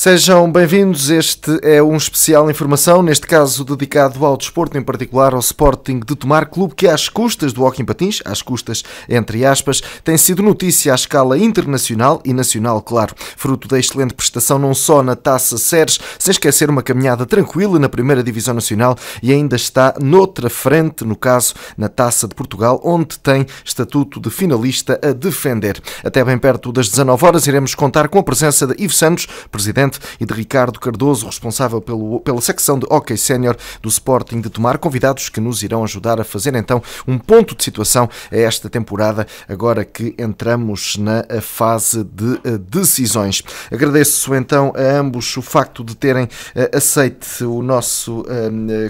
Sejam bem-vindos. Este é um especial informação, neste caso dedicado ao desporto, em particular ao Sporting de Tomar, clube que às custas do Hockey Patins, às custas entre aspas, tem sido notícia à escala internacional e nacional, claro, fruto da excelente prestação não só na Taça Seres, sem esquecer uma caminhada tranquila na Primeira Divisão Nacional e ainda está noutra frente, no caso, na Taça de Portugal, onde tem estatuto de finalista a defender. Até bem perto das 19 horas iremos contar com a presença de Ivo Santos, presidente presidente, e de Ricardo Cardoso, responsável pelo, pela secção de hockey sénior do Sporting de Tomar, convidados que nos irão ajudar a fazer então um ponto de situação a esta temporada, agora que entramos na eh, fase de eh, decisões. Agradeço então a ambos o facto de terem eh, aceite o nosso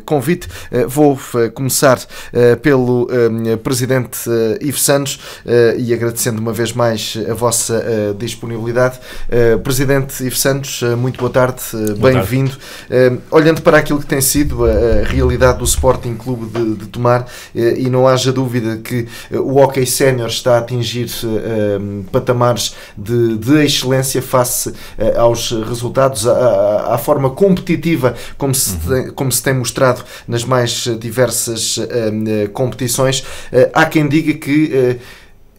convite. Vou começar pelo presidente Ives Santos e agradecendo uma vez mais a vossa disponibilidade. Presidente Ives Santos, eh, muito boa tarde, eh, bem-vindo. Uh, olhando para aquilo que tem sido a, a realidade do Sporting Clube de, de Tomar, uh, e não haja dúvida que o hockey sénior está a atingir uh, patamares de, de, excelência face aos resultados, à, à, forma competitiva como se, uhum. tem, como se tem mostrado nas mais diversas competições. há quem diga que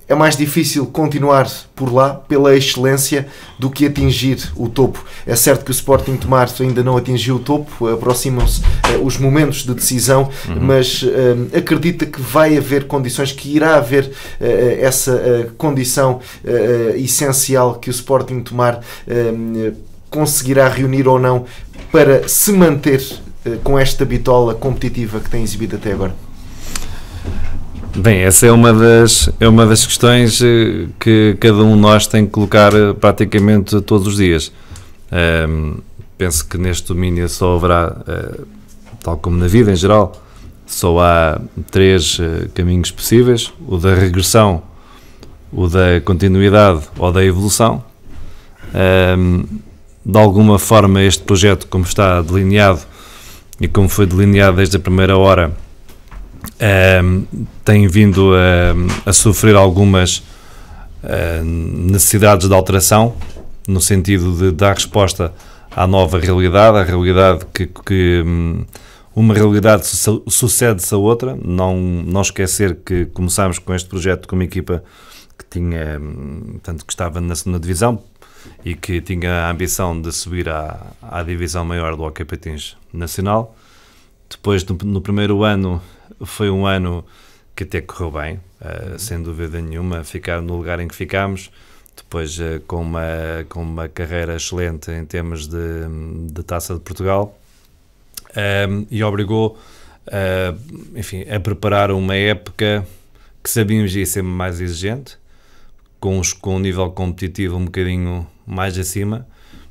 é mais difícil continuar por lá pela excelência do que atingir o topo. É certo que o Sporting de Março ainda não atingiu o topo, aproximam-se uh, os momentos de decisão, uhum. mas uh, acredita que vai haver condições, que irá haver uh, essa condição essencial que o Sporting tomar conseguirá reunir ou não para se manter com esta bitola competitiva que tem exibido até agora? Bem, essa é uma das, é uma das questões eh, que cada um de nós tem que colocar eh, praticamente todos os dias. Um, penso que neste domínio só haverá, uh, tal como na vida em geral, só há três uh, caminhos possíveis: o da regressão, o da continuidade ou da evolução. Um, de alguma forma, este projeto, como está delineado e como foi delineado desde a primeira hora, um, tem vindo a, a sofrer algumas uh, necessidades de alteração, no sentido de dar resposta à nova realidade, à realidade que, que hum, uma realidade su sucede-se a outra. Não, não esquecer que começámos com este projeto com uma equipa que tinha, hum, tanto que estava na segunda divisão e que tinha a ambição de subir à, à divisão maior do Hockey Patins Nacional. Depois, no, no primeiro ano, foi um ano que até correu bem, uh, sem dúvida nenhuma, ficar no lugar em que ficámos, depois uh, com, uma, com uma carreira excelente em termos de, de Taça de Portugal, um, ehm, e obrigou, uh, enfim, a preparar uma época que sabíamos ia ser mais exigente, com, os, com um nível competitivo um bocadinho mais acima,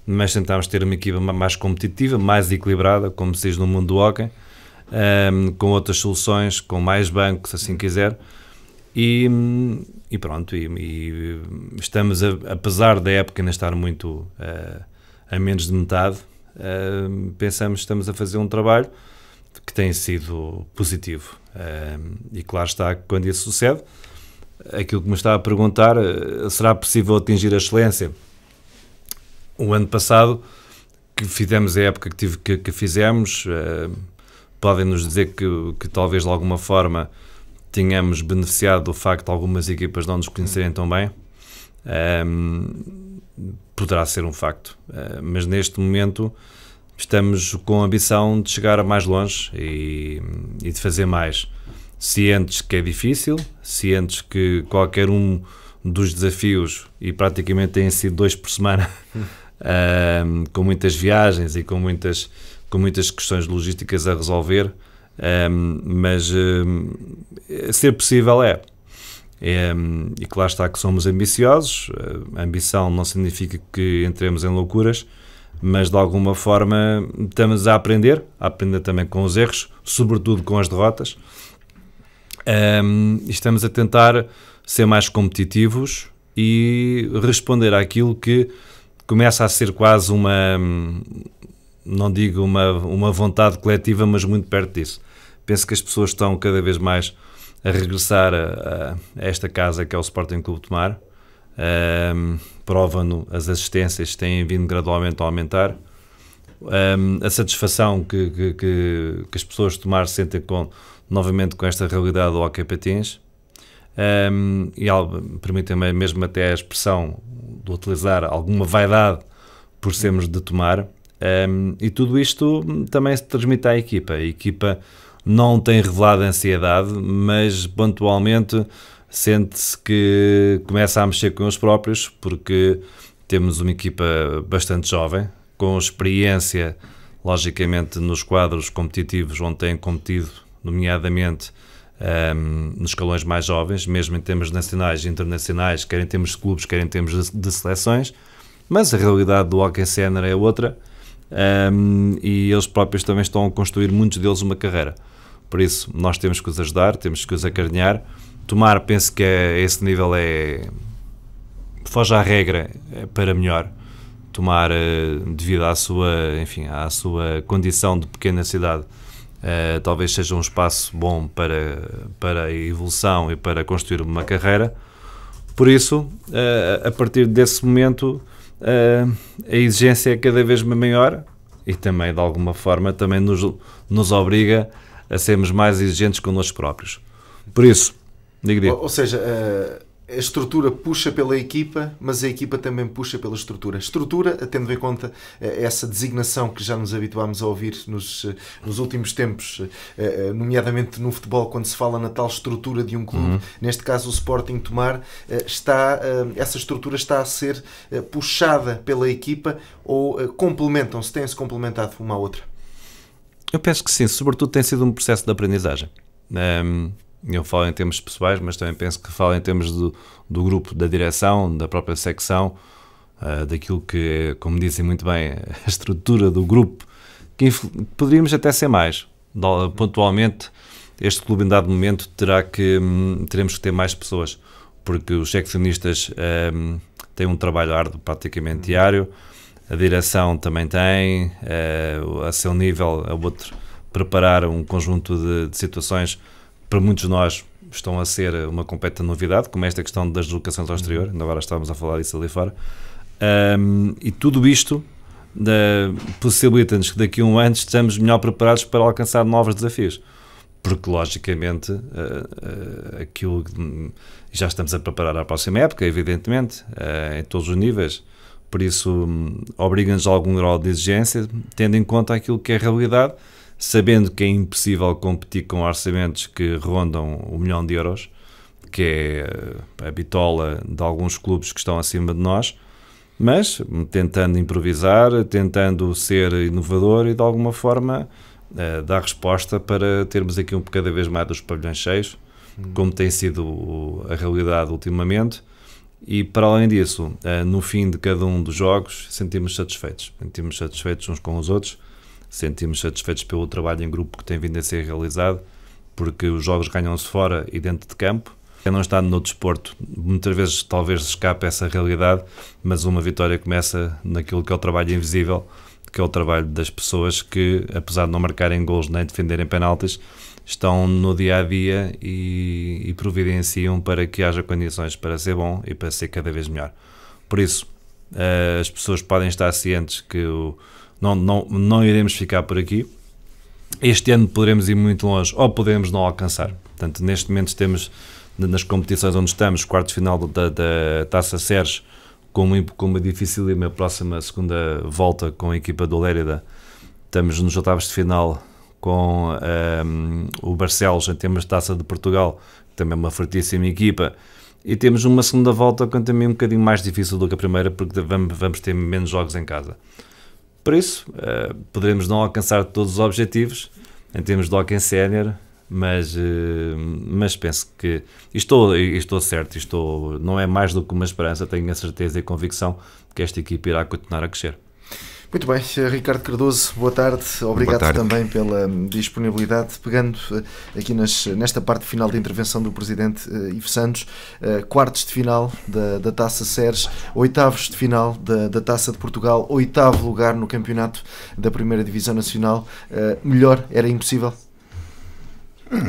mas tentámos ter uma equipa mais competitiva, mais equilibrada, como se diz no mundo do hockey, um, com outras soluções, com mais bancos, assim quiser. E, e pronto, e, e estamos, a, apesar da época ainda estar muito uh, a menos de metade, uh, pensamos que estamos a fazer um trabalho que tem sido positivo. Uh, e claro está que quando isso sucede, aquilo que me está a perguntar, ah, será possível atingir a excelência? O ano passado, que fizemos a época que, tive, que, que fizemos, podem nos dizer que, que talvez de alguma forma tenhamos beneficiado do facto de algumas equipas não nos conhecerem tão bem. Um, poderá ser um facto, uh, mas neste momento estamos com a ambição de chegar mais longe e, e, de fazer mais. Cientes que é difícil, cientes que qualquer um dos desafios, e praticamente têm sido dois por semana, uh, com muitas viagens e com muitas com muitas questões logísticas a resolver, um, ehm, mas um, ehm, ser possível é. é um, ehm, e claro está que somos ambiciosos, a ambição não significa que entremos em loucuras, mas de alguma forma estamos a aprender, a aprender também com os erros, sobretudo com as derrotas. Um, estamos a tentar ser mais competitivos e responder àquilo que começa a ser quase uma, não digo uma, uma vontade coletiva, mas muito perto disso. Penso que as pessoas estão cada vez mais a regressar a, a esta casa que é o Sporting Clube de Mar. Um, Prova-no as assistências têm vindo gradualmente a aumentar. Um, a satisfação que, que, que, que, as pessoas de Mar sentem com, novamente com esta realidade do hockey patins. Um, e permitem-me mesmo até a expressão de utilizar alguma vaidade por sermos de tomar. Um, e tudo isto também se transmite à equipa. A equipa não tem revelado ansiedade, mas pontualmente sente-se que começa a mexer com os próprios, porque temos uma equipa bastante jovem, com experiência, logicamente, nos quadros competitivos onde tem competido, nomeadamente um, nos escalões mais jovens, mesmo em termos nacionais e internacionais, quer em termos de clubes, quer em termos de, de seleções, mas a realidade do Hockey Center é outra um, e eles próprios também estão a construir, muitos deles, uma carreira. Por isso, nós temos que os ajudar, temos que os acarinhar. Tomar, penso que a é, esse nível é. foge à regra é para melhor. Tomar, eh, devido à sua, enfim, à sua condição de pequena cidade, uh, talvez seja um espaço bom para, para a evolução e para construir uma carreira. Por isso, uh, a partir desse momento, uh, a exigência é cada vez maior e também, de alguma forma, também nos, nos obriga a sermos mais exigentes connosco próprios. Por isso, digo, digo. Ou, ou seja, uh a estrutura puxa pela equipa, mas a equipa também puxa pela estrutura. Estrutura, tendo em conta eh, essa designação que já nos habituámos a ouvir nos, eh, nos últimos tempos, eh, nomeadamente no futebol, quando se fala na tal estrutura de um clube, uhum. neste caso o Sporting Tomar, está, essa estrutura está a ser puxada pela equipa ou complementam-se, têm-se complementado uma à outra? Eu penso que sim, sobretudo tem sido um processo de aprendizagem. Um eu falo em termos pessoais, mas também penso que falo em termos do, do grupo, da direção, da própria secção, uh, daquilo que, é, como dizem muito bem, a estrutura do grupo, que poderíamos até ser mais. Pontualmente, este clube, em dado momento, terá que, hum, teremos que ter mais pessoas, porque os seccionistas um, têm um trabalho árduo praticamente uhum. diário, a direção também tem, uh, a seu nível, a outro, preparar um conjunto de, de situações para muitos de nós estão a ser uma completa novidade, como esta questão das deslocações ao exterior, uhum. ainda agora estávamos a falar disso ali fora, um, e tudo isto possibilita-nos que daqui a um ano estejamos melhor preparados para alcançar novos desafios. Porque, logicamente, uh, uh, aquilo hum, já estamos a preparar à próxima época, evidentemente, uh, em todos os níveis. Por isso, um, obriga-nos a algum grau de exigência, tendo em conta aquilo que é a realidade sabendo que é impossível competir com orçamentos que rondam o um milhão de euros, que é eh, a bitola de alguns clubes que estão acima de nós, mas tentando improvisar, tentando ser inovador e de alguma forma uh, dar resposta para termos aqui um cada vez mais dos pavilhões cheios, hum. como tem sido a realidade ultimamente. E para além disso, eh, no fim de cada um dos jogos, sentimos satisfeitos. Sentimos satisfeitos uns com os outros sentimos satisfeitos pelo trabalho em grupo que tem vindo a ser realizado, porque os jogos ganham-se fora e dentro de campo. Quem não está no desporto, muitas vezes talvez escape essa realidade, mas uma vitória começa naquilo que é o trabalho invisível, que é o trabalho das pessoas que, apesar de não marcarem gols nem defenderem penaltis, estão no dia a dia e, e providenciam para que haja condições para ser bom e para ser cada vez melhor. Por isso, eh, as pessoas podem estar cientes que o, não, não, não iremos ficar por aqui. Este ano poderemos ir muito longe ou poderemos não alcançar. Portanto, neste momento temos nas competições onde estamos, quarto final da, da Taça Sérgio, com uma, com uma dificílima próxima segunda volta com a equipa do Lérida. Estamos nos oitavos de final com um, o Barcelos em termos de Taça de Portugal, também é uma fortíssima equipa. E temos uma segunda volta, que também um bocadinho mais difícil do que a primeira, porque vamos, vamos ter menos jogos em casa por uh, eh, poderemos não alcançar todos os objetivos em termos de Ocken Senior, mas, uh, mas penso que estou, estou certo, estou, não é mais do que uma esperança, tenho a certeza e convicção que esta equipe irá continuar a crescer. Muito bem, Ricardo Cardoso, boa tarde. Obrigado boa tarde. também pela hum, disponibilidade. Pegando eh, aqui nas, nesta parte final da intervenção do Presidente uh, Ivo Santos, uh, quartos de final da, da Taça Seres, oitavos de final da, da, Taça de Portugal, oitavo lugar no campeonato da Primeira Divisão Nacional. Uh, melhor era impossível?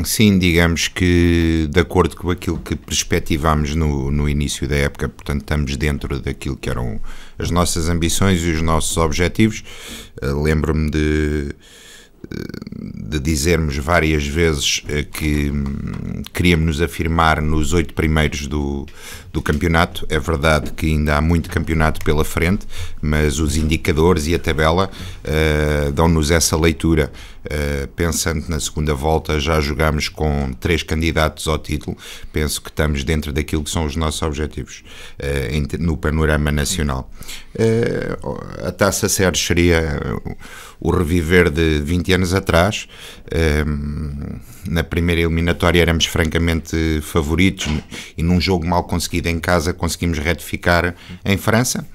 Sim, digamos que de acordo com aquilo que perspectivámos no, no início da época, portanto estamos dentro daquilo que eram... Um, as nossas ambições e os nossos objetivos. Eh, lembro-me de, de dizermos várias vezes eh, que hum, queríamos nos afirmar nos oito primeiros do, do campeonato. É verdade que ainda há muito campeonato pela frente, mas os indicadores e a tabela uh, dão-nos essa leitura. Eh, pensando na segunda volta, já jogámos com três candidatos ao título, penso que estamos dentro daquilo que são os nossos objetivos eh, no panorama nacional. Eh, a taça Sérgio seria o reviver de 20 anos atrás. na primeira eliminatória éramos francamente favoritos e num jogo mal conseguido em casa conseguimos retificar em França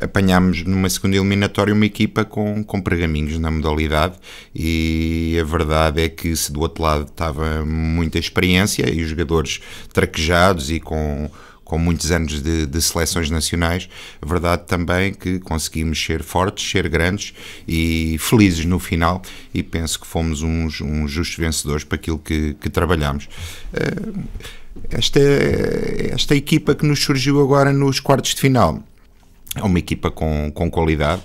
apanhámos numa segunda eliminatória uma equipa com, com pergaminhos na modalidade e a verdade é que se do outro lado estava muita experiência e os jogadores traquejados e com com muitos anos de, de, seleções nacionais, a verdade também que conseguimos ser fortes, ser grandes e felizes no final e penso que fomos uns, uns justos vencedores para aquilo que, que trabalhamos. Eh, esta, esta equipa que nos surgiu agora nos quartos de final é uma equipa com, com qualidade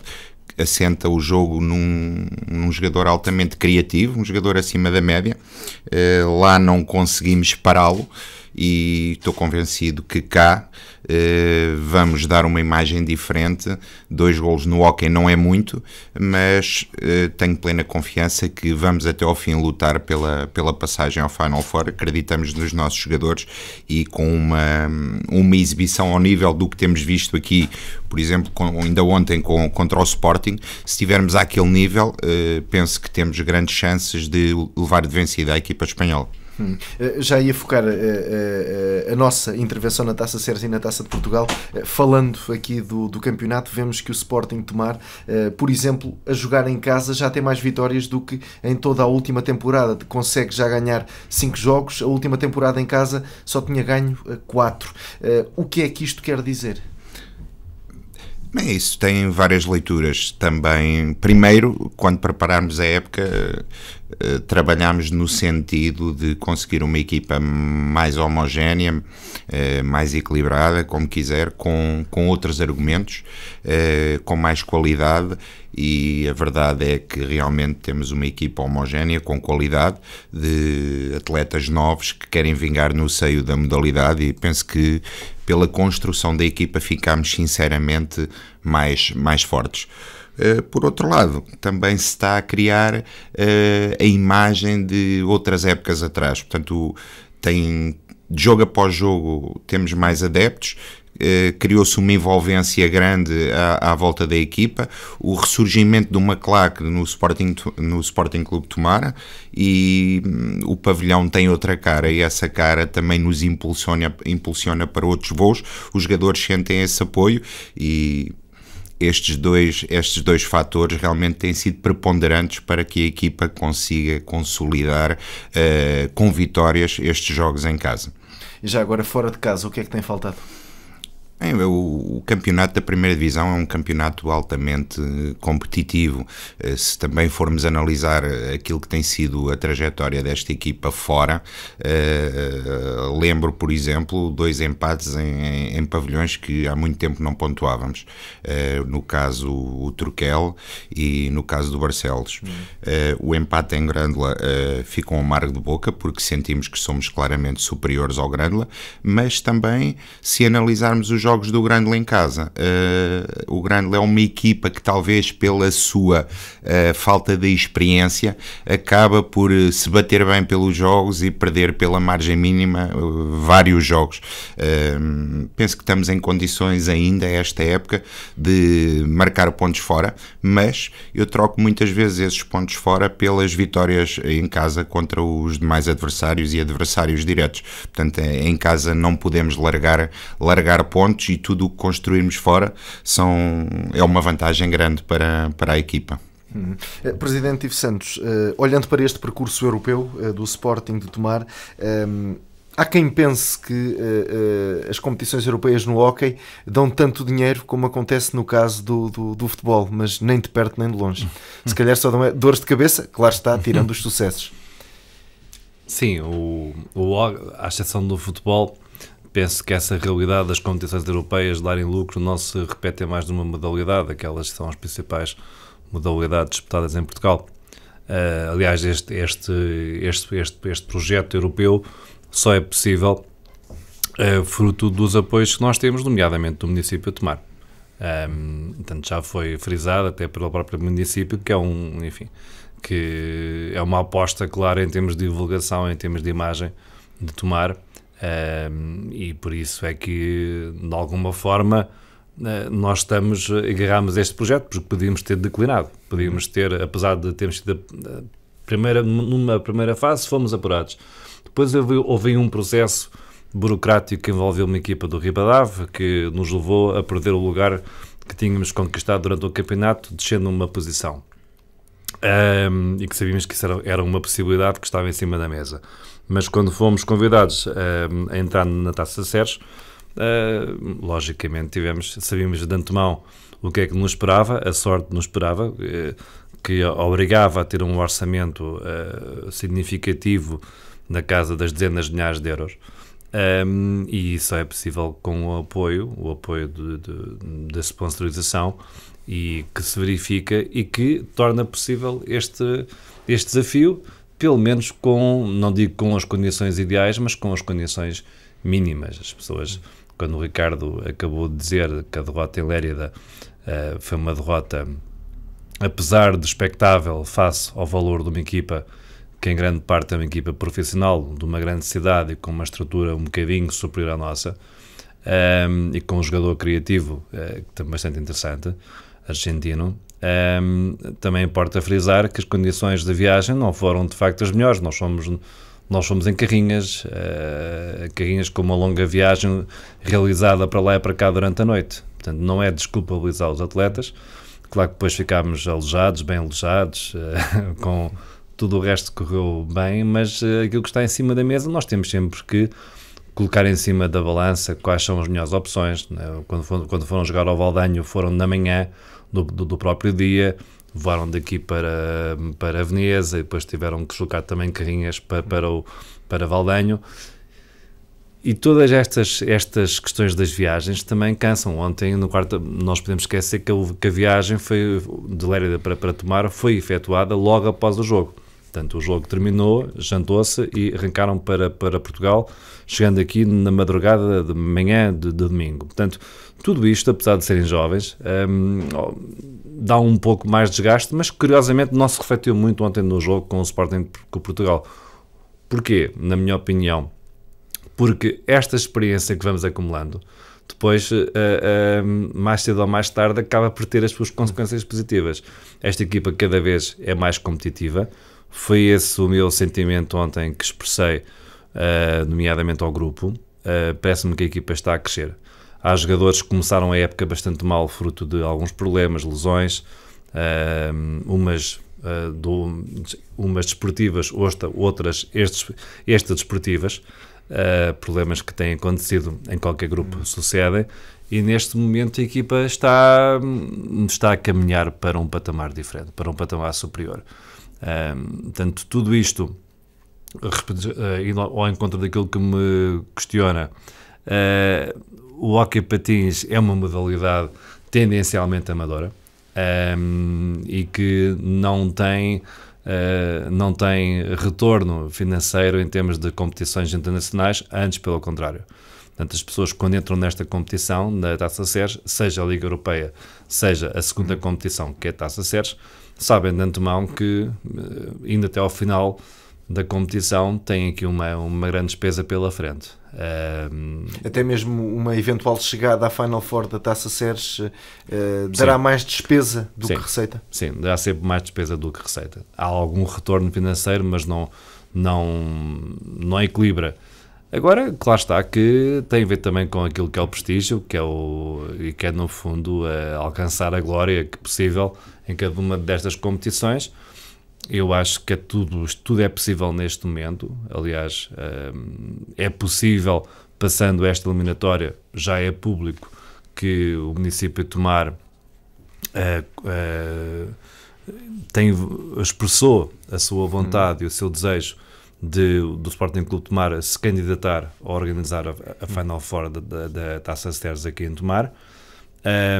assenta o jogo num, num, jogador altamente criativo, um jogador acima da média. Eh, lá não conseguimos pará-lo e estou convencido que cá eh, vamos dar uma imagem diferente. Dois golos no hockey não é muito, mas eh, tenho plena confiança que vamos até ao fim lutar pela, pela passagem ao Final Four. Acreditamos nos nossos jogadores e com uma, uma exibição ao nível do que temos visto aqui, por exemplo, com, ainda ontem com, contra o Sporting, se estivermos àquele nível, eh, penso que temos grandes chances de levar de vencida a equipa espanhola. Hum. Eh, já ia focar a, eh, eh, a, nossa intervenção na Taça Sérgio e na Taça de Portugal. Falando aqui do, do campeonato, vemos que o Sporting Tomar, por exemplo, a jogar em casa já tem mais vitórias do que em toda a última temporada. Consegue já ganhar 5 jogos. A última temporada em casa só tinha ganho 4. O que é que isto quer dizer? É isso tem várias leituras também. Primeiro, quando prepararmos a época, eh, eh, trabalhámos no sentido de conseguir uma equipa mais homogénea, eh, mais equilibrada, como quiser, com, com outros argumentos, com mais qualidade. E a verdade é que realmente temos uma equipa homogénea, com qualidade, de atletas novos que querem vingar no seio da modalidade. E penso que pela construção da equipa ficámos sinceramente mais, mais fortes. Eh, por outro lado, também se está a criar eh, a imagem de outras épocas atrás. Portanto, tem, jogo após jogo temos mais adeptos eh, criou-se uma envolvência grande à, à, volta da equipa, o ressurgimento do McLaren no Sporting, no Sporting Clube Tomara e hum, o pavilhão tem outra cara e essa cara também nos impulsiona, impulsiona para outros voos, os jogadores sentem esse apoio e estes dois, estes dois fatores realmente têm sido preponderantes para que a equipa consiga consolidar uh, com vitórias estes jogos em casa. E já agora, fora de casa, o que é que tem faltado? o campeonato da primeira divisão é um campeonato altamente eh, competitivo. Eh, se também formos analisar eh, aquilo que tem sido a trajetória desta equipa fora, lembro, por exemplo, dois empates em, em pavilhões que há muito tempo não pontuávamos. No caso, o Turquel e no caso do Barcelos. Uhum. O empate em Grândola ficou um amargo de boca porque sentimos que somos claramente superiores ao Grândola, mas também se analisarmos os jogos jogos do Grandle em casa. Uh, o Grandle é uma equipa que talvez pela sua uh, falta de experiência acaba por eh, se bater bem pelos jogos e perder pela margem mínima vários jogos. penso que estamos em condições ainda esta época de marcar pontos fora, mas eu troco muitas vezes esses pontos fora pelas vitórias em casa contra os demais adversários e adversários diretos. Portanto, em casa não podemos largar, largar pontos pontos e tudo o que construirmos fora são, é uma vantagem grande para, para a equipa. Uhum. Eh, Presidente Ivo Santos, uh, olhando para este percurso europeu uh, do Sporting de Tomar, um, ehm, há quem pense que uh, as competições europeias no hockey dão tanto dinheiro como acontece no caso do, do, do futebol, mas nem de perto nem de longe. Se calhar só dão dores de cabeça, claro está, tirando os sucessos. Sim, o, o, à exceção do futebol, penso que essa realidade das competições europeias darem lucro não se repete em mais de uma modalidade, aquelas que são as principais modalidades disputadas em Portugal. Uh, aliás, este, este, este, este, este projeto europeu só é possível uh, fruto dos apoios que nós temos, nomeadamente do município de Tomar. Um, ah, portanto, já foi frisado até pelo próprio município, que é um, enfim, que é uma aposta clara em termos de divulgação, em termos de imagem de Tomar e por isso é que, de alguma forma, eh, nós estamos, eh, agarramos este projeto, porque podíamos ter declinado, podíamos ter, apesar de termos sido primeira, numa primeira fase, fomos apurados. Depois houve, houve um processo burocrático que envolveu uma equipa do Ribadav, que nos levou a perder o lugar que tínhamos conquistado durante o campeonato, descendo uma posição um, e que sabíamos que isso era, era, uma possibilidade que estava em cima da mesa. Mas quando fomos convidados um, a entrar na Taça Sérgio, uh, logicamente tivemos, sabíamos de antemão o que é que nos esperava, a sorte nos esperava, eh, que obrigava a ter um orçamento uh, significativo na casa das dezenas de milhares de euros. Um, e isso é possível com o apoio, o apoio da sponsorização e que se verifica e que torna possível este, este desafio, pelo menos com, não digo com as condições ideais, mas com as condições mínimas. As pessoas, quando o Ricardo acabou de dizer que a derrota em Lérida uh, eh, foi uma derrota, apesar de expectável, face ao valor de uma equipa que em grande parte é uma equipa profissional de uma grande cidade e com uma estrutura um bocadinho superior à nossa um, eh, e com um jogador criativo uh, bastante interessante argentino, um, também importa frisar que as condições da viagem não foram de facto as melhores. Nós fomos, nós fomos em carrinhas, uh, carrinhas com uma longa viagem realizada para lá e para cá durante a noite. Portanto, não é desculpabilizar os atletas. Claro que depois ficámos alojados bem alojados uh, ah, com tudo o resto correu bem, mas uh, aquilo que está em cima da mesa nós temos sempre que colocar em cima da balança quais são as melhores opções. Né? Quando, foram, quando foram jogar ao Valdanho, foram na manhã do, do, do próprio dia, voaram daqui para, para Veneza e depois tiveram que deslocar também carrinhas para, para, o, para Valdanho. E todas estas, estas questões das viagens também cansam. Ontem, no quarto, nós podemos esquecer que a, que a viagem foi, de Lérida para, para Tomar foi efetuada logo após o jogo. Portanto, o jogo terminou, jantou-se e arrancaram para, para Portugal, chegando aqui na madrugada de manhã de, de domingo. Portanto, tudo isto, apesar de serem jovens, um, dá um pouco mais de desgaste, mas curiosamente não se refletiu muito ontem no jogo com o Sporting com Portugal. Porquê? Na minha opinião, porque esta experiência que vamos acumulando depois, uh, uh, mais cedo ou mais tarde, acaba por ter as suas consequências positivas. Esta equipa cada vez é mais competitiva, foi esse o meu sentimento ontem que expressei, uh, nomeadamente ao grupo. Uh, Parece-me que a equipa está a crescer. Há jogadores que começaram a época bastante mal, fruto de alguns problemas, lesões, uh, umas, uh, do, umas desportivas, outras estes, estas desportivas. Uh, problemas que têm acontecido em qualquer grupo hum. sucedem e neste momento a equipa está, está a caminhar para um patamar diferente, para um patamar superior portanto, tudo isto eh, ao encontro daquilo que me questiona, eh, o hockey patins é uma modalidade tendencialmente amadora e que não tem eh, não tem retorno financeiro em termos de competições internacionais, antes pelo contrário. Portanto, as pessoas quando entram nesta competição, na Taça Sérgio, seja a Liga Europeia, seja a segunda competição que é a Taça Sérgio, sabem de antemão que, ainda eh, até ao final da competição, têm aqui uma, uma grande despesa pela frente. Um... Eh, até mesmo uma eventual chegada à Final Four da Taça Seres uh, dará Sim. mais despesa do Sim. que receita? Sim, dará sempre mais despesa do que receita. Há algum retorno financeiro, mas não, não, não equilibra Agora, claro está, que tem a ver também com aquilo que é o prestígio, que é o, e que é, no fundo, alcançar a glória que possível em cada uma destas competições. Eu acho que é tudo, tudo é possível neste momento. Aliás, eh, é possível, passando esta eliminatória, já é público que o município tomar. Eh, eh, tem, expressou a sua vontade hum. e o seu desejo de, do Sporting Clube de Tomar se candidatar a organizar a, a Final Four da, da, da Taça Stairs aqui em Tomar.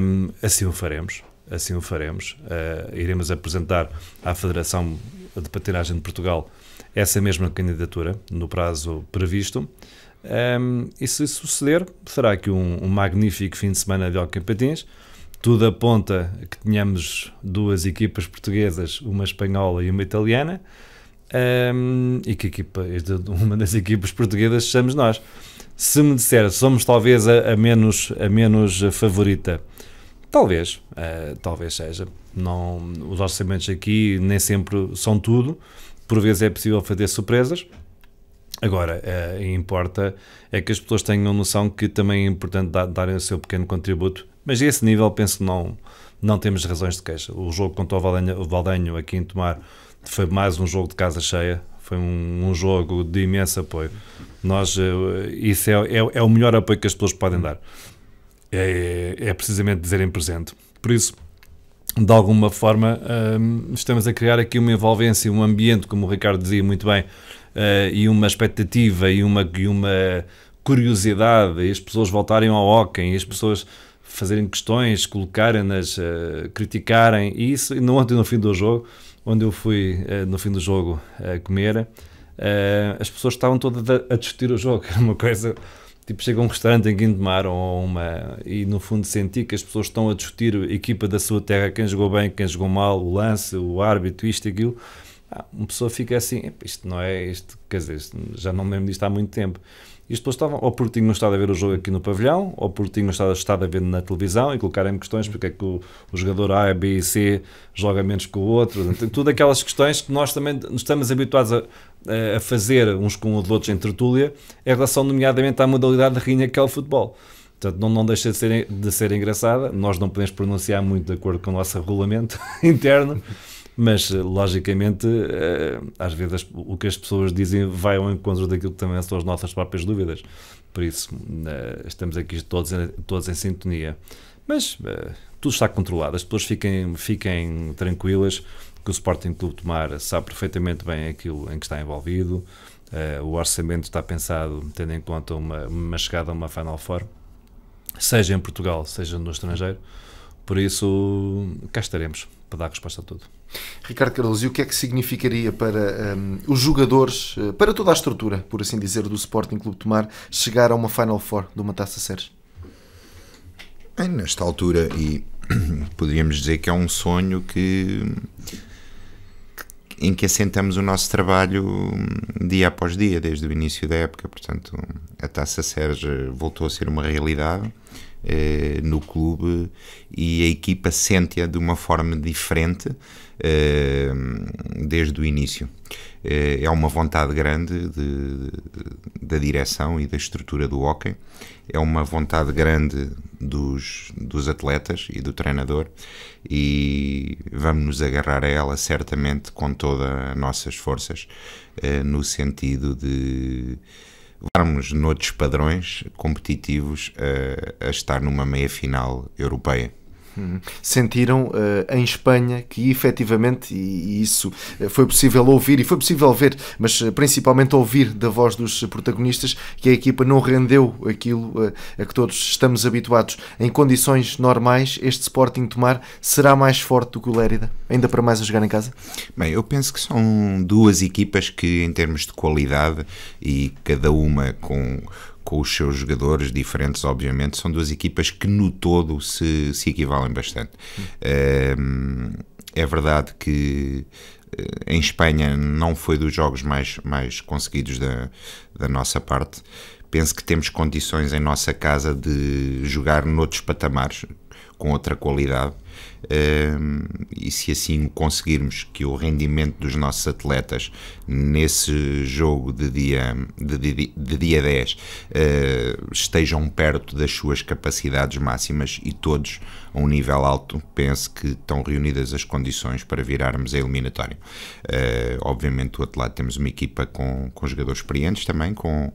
Um, assim o faremos, assim o faremos. Uh, iremos apresentar à Federação de Patinagem de Portugal essa mesma candidatura no prazo previsto. Um, e se suceder, será aqui um, um, magnífico fim de semana de hockey patins. Tudo aponta que tenhamos duas equipas portuguesas, uma espanhola e uma italiana. Um, e que equipa, uma das equipas portuguesas somos nós. Se me disser, somos talvez a, a menos, a menos favorita, talvez, uh, talvez seja. Não, os orçamentos aqui nem sempre são tudo, por vezes é possível fazer surpresas. Agora, uh, importa é que as pessoas tenham noção que também é importante darem o seu pequeno contributo, mas a esse nível penso que não, não temos razões de queixa. O jogo contra o Valdenho, o Valdenho aqui em Tomar foi mais um jogo de casa cheia, foi um, um jogo de imenso apoio. Nós, eh, isso é, é, é, o melhor apoio que as pessoas podem dar. É, é precisamente dizerem presente. Por isso, de alguma forma, ehm, estamos a criar aqui uma envolvência, um ambiente, como o Ricardo dizia muito bem, uh, e uma expectativa e uma, e uma curiosidade, e as pessoas voltarem ao hóquei, e as pessoas fazerem questões, colocarem-nas, uh, criticarem, e isso, não ontem no fim do jogo, onde eu fui eh, no fim do jogo eh, comer, eh, as pessoas estavam todas a, discutir o jogo, era uma coisa. Tipo, chega a um restaurante em Guindemar ou uma. e no fundo senti que as pessoas estão a discutir a equipa da sua terra, quem jogou bem, quem jogou mal, o lance, o árbitro, isto, aquilo. Ah, uma pessoa fica assim, isto não é, isto, quer dizer, isto, já não me lembro disto há muito tempo. Isto depois estavam, ou porque tinham estado a ver o jogo aqui no pavilhão, ou porque tinham estado, estado a ver na televisão e colocarem questões porque é que o, o jogador A, B e C joga menos que o outro. Tudo aquelas questões que nós também estamos habituados a, a fazer uns com os outros em tertúlia, em relação, nomeadamente, à modalidade de rinha que é o futebol. Portanto, não, não deixa de ser, de ser engraçada. Nós não podemos pronunciar muito de acordo com o nosso regulamento interno mas logicamente eh, às vezes o que as pessoas dizem vai ao encontro daquilo que também são as nossas próprias dúvidas. Por isso eh, estamos aqui todos, todos em sintonia. Mas eh, tudo está controlado, as pessoas fiquem, fiquem tranquilas que o Sporting Clube Tomar sabe perfeitamente bem aquilo em que está envolvido. o orçamento está pensado tendo em conta uma, uma chegada a uma Final Four, seja em Portugal, seja no estrangeiro. Por isso, cá estaremos para dar resposta a tudo. Ricardo Carlos, e o que é que significaria para um, os jogadores, eh, para toda a estrutura, por assim dizer, do Sporting Clube Tomar, chegar a uma Final Four de uma Taça Séries? Nesta altura, e poderíamos dizer que é um sonho que em que assentamos o nosso trabalho hum, dia após dia, desde o início da época. Portanto, a Taça Sérgio eh, voltou a ser uma realidade. Eh, no clube e a equipa sente-a de uma forma diferente uh, desde o início. Uh, é uma vontade grande de, de, da direção e da estrutura do hockey, é uma vontade grande dos, dos atletas e do treinador e vamos nos agarrar a ela certamente com todas as nossas forças no sentido de levarmos noutros padrões competitivos a, a estar numa meia final europeia. Sentiram uh, em Espanha que efetivamente, e, e, isso eh, foi possível ouvir e foi possível ver, mas eh, principalmente ouvir da voz dos protagonistas, que a equipa não rendeu aquilo uh, a que todos estamos habituados. Em condições normais, este Sporting tomar será mais forte do que o Lérida, ainda para mais a jogar em casa? Bem, eu penso que são duas equipas que, em termos de qualidade, e cada uma com com os seus jogadores, diferentes, obviamente, são duas equipas que no todo se, se equivalem bastante. Hum, é verdade que eh, em Espanha não foi dos jogos mais, mais conseguidos da, da nossa parte. Penso que temos condições em nossa casa de jogar noutros patamares com outra qualidade. e se assim conseguirmos que o rendimento dos nossos atletas nesse jogo de dia, de, de, de dia 10 ah, estejam perto das suas capacidades máximas e todos a um nível alto, penso que estão reunidas as condições para virarmos a eliminatória. Ah, obviamente, o outro lado temos uma equipa com, com jogadores experientes também, com,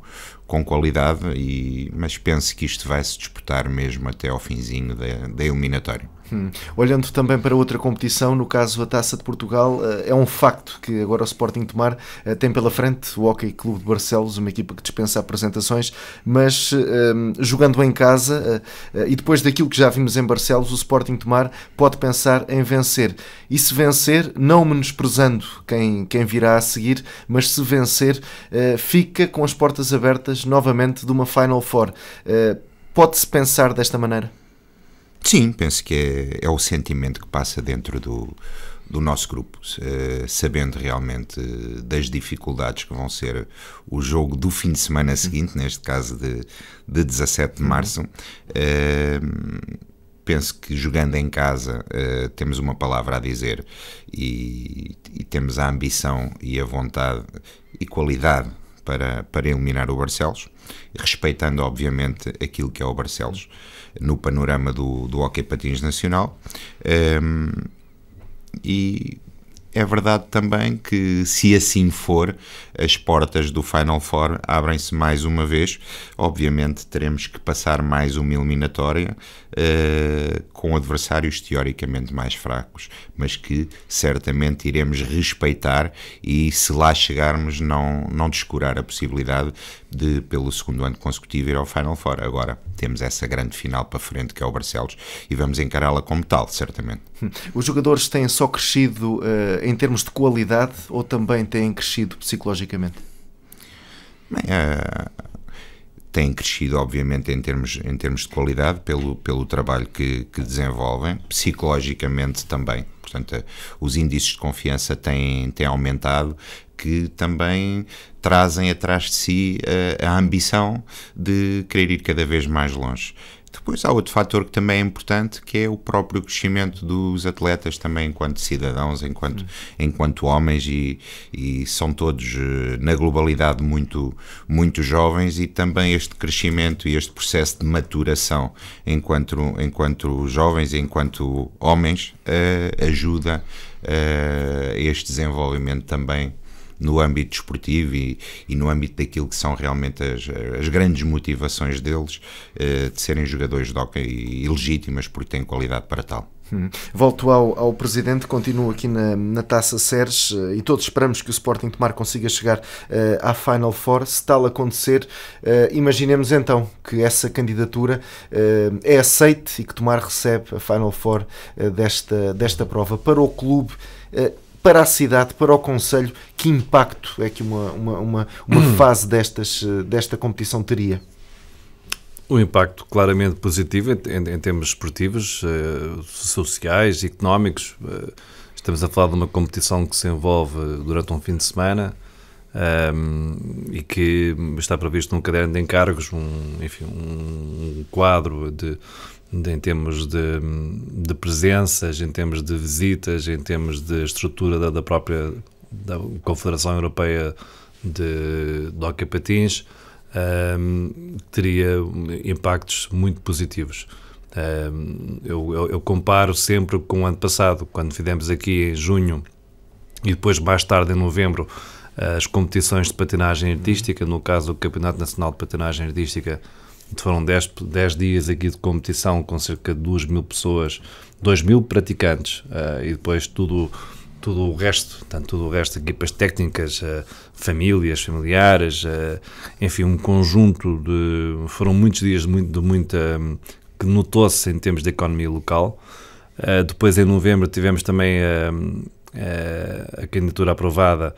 com qualidade, e, mas penso que isto vai se disputar mesmo até ao finzinho da, da eliminatória. Hum. Olhando também para outra competição, no caso a Taça de Portugal, eh, é um facto que agora o Sporting Tomar eh, tem pela frente o Hockey Clube de Barcelos, uma equipa que dispensa apresentações, mas ehm, jogando em casa eh, e depois daquilo que já vimos em Barcelos, o Sporting Tomar pode pensar em vencer. E se vencer, não menosprezando quem, quem virá a seguir, mas se vencer, fica com as portas abertas novamente de uma Final Four. Pode-se pensar desta maneira? Sim, penso que é, é o sentimento que passa dentro do, do nosso grupo, eh, sabendo realmente eh, das dificuldades que vão ser o jogo do fim de semana uhum. seguinte, neste caso de, de 17 de uhum. março. Uh, penso que jogando em casa uh, temos uma palavra a dizer e, e, temos a ambição e a vontade e qualidade para, para eliminar o Barcelos, respeitando obviamente aquilo que é o Barcelos no panorama do, do hockey patins nacional. Um, e é verdade também que, se assim for, as portas do Final Four abrem-se mais uma vez. Obviamente, teremos que passar mais uma eliminatória uh, com adversários teoricamente mais fracos, mas que certamente iremos respeitar e, se lá chegarmos, não, não descurar a possibilidade de, pelo segundo ano consecutivo, ir ao Final Four. Agora, temos essa grande final para frente que é o Barcelos e vamos encará-la como tal, certamente. Hum. Os jogadores têm só crescido uh, em termos de qualidade ou também têm crescido psicologicamente? Bem, uh têm crescido, obviamente, em termos, em termos de qualidade, pelo, pelo trabalho que, que desenvolvem, psicologicamente também. Portanto, eh, os índices de confiança têm, têm aumentado que também trazem atrás de si a, eh, a ambição de querer ir cada vez mais longe. Depois há outro fator que também é importante, que é o próprio crescimento dos atletas também enquanto cidadãos, enquanto, enquanto homens e, e, são todos eh, na globalidade muito, muito jovens e também este crescimento e este processo de maturação enquanto, enquanto jovens, enquanto homens, uh, ajuda uh, este desenvolvimento também no âmbito esportivo e, e, no âmbito daquilo que são realmente as, as grandes motivações deles eh, de serem jogadores de hockey e legítimas porque têm qualidade para tal. Hum. Volto ao, ao Presidente, continuo aqui na, na Taça Sérgio eh, e todos esperamos que o Sporting Tomar consiga chegar uh, à Final Four. Se tal acontecer, uh, imaginemos então que essa candidatura uh, é aceite e que Tomar recebe a Final Four desta, desta prova. Para o clube, para a cidade, para o Conselho, que impacto é que uma, uma, uma, uma hum. fase destas, eh, desta competição teria? Um impacto claramente positivo em, em termos esportivos, eh, sociais, económicos. Eh, estamos a falar de uma competição que se envolve durante um fim de semana ehm, e que está previsto num caderno de encargos, um, enfim, um quadro de em termos de, de presenças, em termos de visitas, em termos de estrutura da, da própria da Confederação Europeia de, de Hockey Patins, um, teria impactos muito positivos. Um, eu, eu, eu, comparo sempre com o ano passado, quando fizemos aqui em junho e depois mais tarde em novembro as competições de patinagem artística, no caso o Campeonato Nacional de Patinagem Artística foram 10, 10 dias aqui de competição com cerca de 2 mil pessoas, 2 mil praticantes uh, e depois tudo tudo o resto, tanto tudo o resto, equipas técnicas, uh, famílias, familiares, uh, enfim, um conjunto de. Foram muitos dias de, muito, de muita. Um, que notou-se em termos de economia local. Uh, depois, em novembro, tivemos também a candidatura aprovada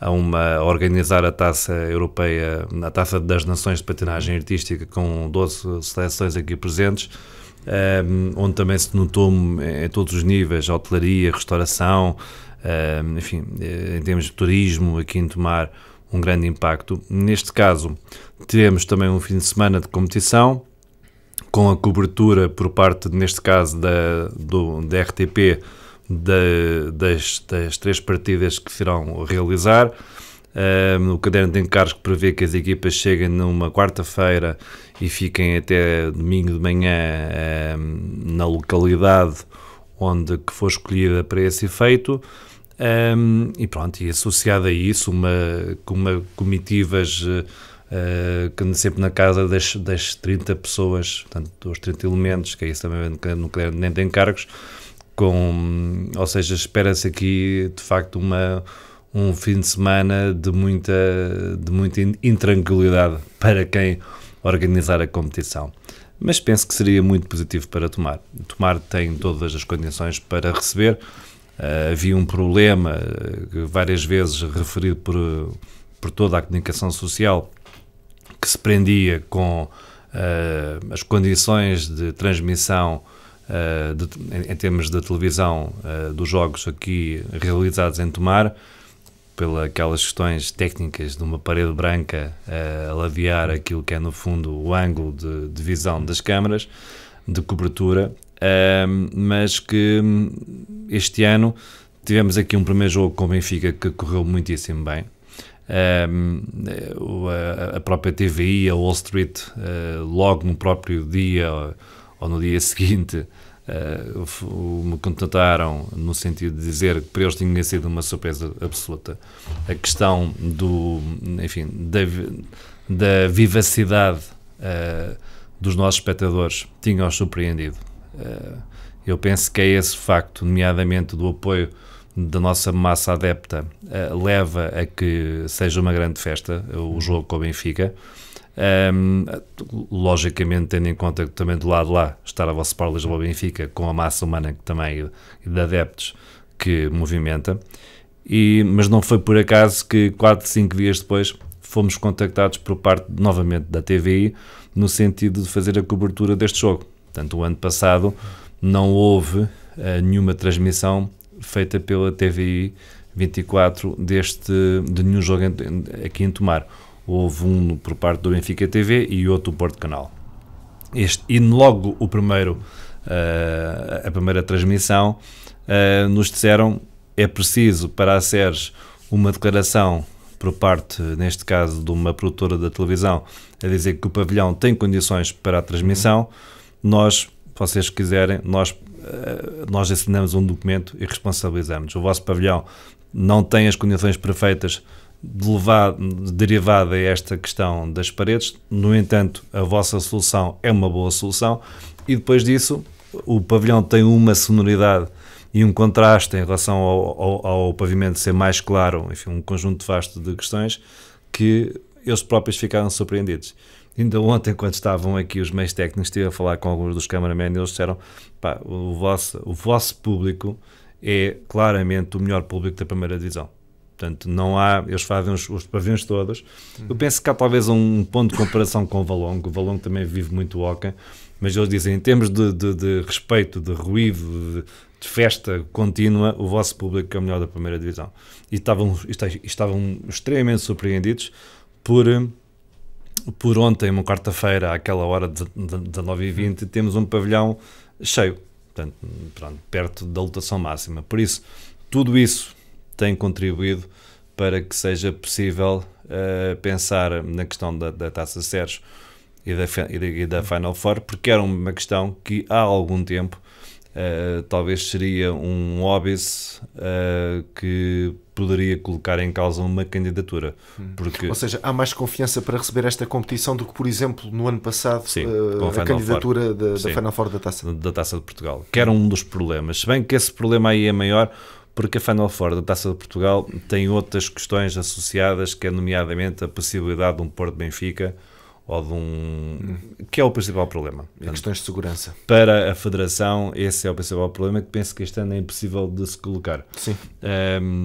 a uma a organizar a taça europeia, a taça das nações de patinagem artística, com 12 seleções aqui presentes, um, ehm, onde também se notou em todos os níveis hotelaria, restauração, um, ehm, enfim, eh, em termos de turismo, aqui em Tomar, um grande impacto. Neste caso, tivemos também um fim de semana de competição. Com a cobertura por parte, neste caso, da, do, da RTP, de, das, das, três partidas que se irão realizar. Um, o caderno de encargos prevê que as equipas cheguem numa quarta-feira e fiquem até domingo de manhã um, na localidade onde que for escolhida para esse efeito. Um, e pronto, e associado a isso, uma, uma comitivas uh, que sempre na casa das, das 30 pessoas, portanto, dos 30 elementos, que é isso também no caderno de encargos, com, ou seja, espera-se aqui de facto uma, um fim de semana de muita, de muita intranquilidade para quem organizar a competição. Mas penso que seria muito positivo para Tomar. Tomar tem todas as condições para receber. Uh, havia um problema uh, várias vezes referido por, por toda a comunicação social que se prendia com uh, as condições de transmissão eh, de, em, em, termos da televisão uh, dos jogos aqui realizados em Tomar, pelas aquelas questões técnicas de uma parede branca uh, eh, alaviar aquilo que é no fundo o ângulo de, de visão das câmaras, de cobertura, uh, mas que hum, este ano tivemos aqui um primeiro jogo com o Benfica que correu muitíssimo bem. Ehm, a, própria TVI, a Wall Street, logo no próprio dia ou, ou no dia seguinte, Uh, me contataram no sentido de dizer que para eles tinha sido uma surpresa absoluta. A questão do, enfim, da, da vivacidade uh, dos nossos espectadores tinha-os surpreendido. Uh, eu penso que é esse facto, nomeadamente do apoio da nossa massa adepta, leva a que seja uma grande festa o jogo com o Benfica. Um, logicamente, tendo em conta que também do lado de lá está a vossa Paulo Lisboa Benfica, com a massa humana que também de adeptos que movimenta, e, mas não foi por acaso que 4, 5 dias depois fomos contactados por parte novamente da TVI no sentido de fazer a cobertura deste jogo. Portanto, o ano passado não houve uh, nenhuma transmissão feita pela TVI 24 deste, de nenhum jogo em, aqui em Tomar houve um por parte do Benfica TV e outro do Porto Canal. Este, e logo o primeiro, uh, a primeira transmissão, uh, nos disseram é preciso para a uma declaração por parte, neste caso, de uma produtora da televisão, a dizer que o pavilhão tem condições para a transmissão. Nós, vocês quiserem, nós, eh, nós assinamos um documento e responsabilizamos. O vosso pavilhão não tem as condições perfeitas derivada a esta questão das paredes. No entanto, a vossa solução é uma boa solução e depois disso o pavilhão tem uma sonoridade e um contraste em relação ao, ao, ao pavimento ser mais claro, enfim, um conjunto vasto de questões que eles próprios ficaram surpreendidos. Ainda ontem, quando estavam aqui os meios técnicos, estive a falar com alguns dos cameramen e eles disseram: pá, o vosso, o vosso público é claramente o melhor público da primeira divisão. Portanto, não há. Eles fazem os, os pavilhões todos. Uhum. Eu penso que há talvez um ponto de comparação com o Valongo. O Valongo também vive muito Oca, mas eles dizem, em termos de, de, de respeito, de ruído, de, de festa contínua, o vosso público é o melhor da primeira divisão. E estavam, estavam extremamente surpreendidos por, por ontem, uma quarta-feira, àquela hora da 9h20, temos um pavilhão cheio, portanto, pronto, perto da lotação máxima. Por isso, tudo isso tem contribuído para que seja possível uh, pensar na questão da, da taça Sérgio e da, e da, e da Final Four, porque era uma questão que há algum tempo Uh, talvez seria um óbice uh, que poderia colocar em causa uma candidatura. Hum. Porque... Ou seja, há mais confiança para receber esta competição do que, por exemplo, no ano passado, Sim, uh, a, a candidatura da, da Final Four da Taça. da Taça de Portugal, que era um dos problemas. Se bem que esse problema aí é maior porque a Final Four da Taça de Portugal tem outras questões associadas, que é nomeadamente a possibilidade de um Porto Benfica ou de um. que é o principal problema. Portanto, questões de segurança. Para a Federação, esse é o principal problema que penso que este ano é impossível de se colocar. Sim. Um,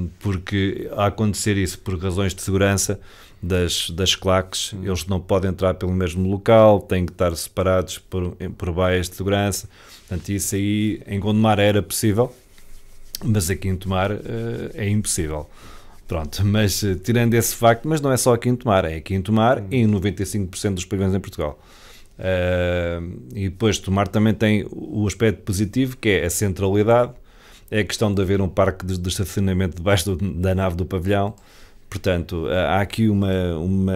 ehm, porque a acontecer isso por razões de segurança das, das claques, hum. eles não podem entrar pelo mesmo local, têm que estar separados por, por baias de segurança. Portanto, isso aí em Gondomar era possível, mas aqui em Tomar uh, é impossível. Pronto, mas eh, tirando esse facto, mas não é só aqui em Tomar, é aqui em Tomar e em 95% dos pavilhões em Portugal. Uh, e depois Tomar também tem o aspecto positivo que é a centralidade, é a questão de haver um parque de, de estacionamento debaixo do, da nave do pavilhão, Portanto, há aqui uma, uma.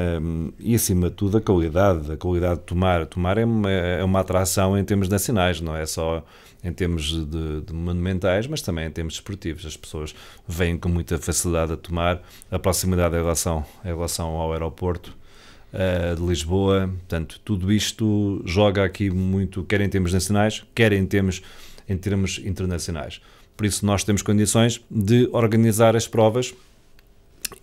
E acima de tudo, a qualidade, a qualidade de tomar. Tomar é uma, é uma atração em termos nacionais, não é só em termos de, de monumentais, mas também em termos esportivos. As pessoas vêm com muita facilidade a tomar a proximidade em relação, em relação ao aeroporto uh, de Lisboa. Portanto, tudo isto joga aqui muito, quer em termos nacionais, quer em termos, em termos internacionais. Por isso, nós temos condições de organizar as provas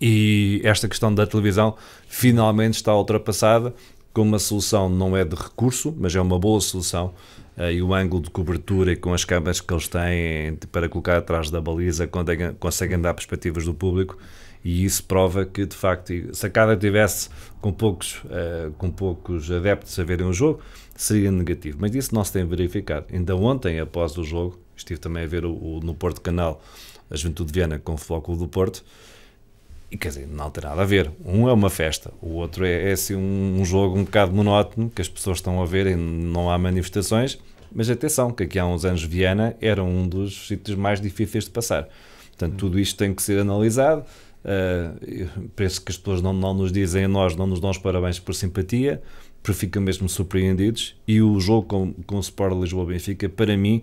e esta questão da televisão finalmente está ultrapassada com uma solução não é de recurso, mas é uma boa solução eh, e o ângulo de cobertura e com as câmaras que eles têm para colocar atrás da baliza conseguem, é conseguem dar perspectivas do público e isso prova que de facto se a cada tivesse com poucos eh, com poucos adeptos a verem o jogo seria negativo mas isso não se tem verificado ainda ontem após o jogo estive também a ver o, o no Porto Canal a Juventude de Viana com o do Porto e quer dizer, não tem nada a ver. Um é uma festa, o outro é, é assim, um, jogo um bocado monótono que as pessoas estão a ver e não há manifestações. Mas atenção, que aqui há uns anos Viana era um dos sítios mais difíceis de passar. Portanto, tudo isto tem que ser analisado. Uh, penso que as pessoas não, não nos dizem a nós, não nos dão os parabéns por simpatia, porque ficam mesmo surpreendidos. E o jogo com, com o Sport Lisboa-Benfica, para mim,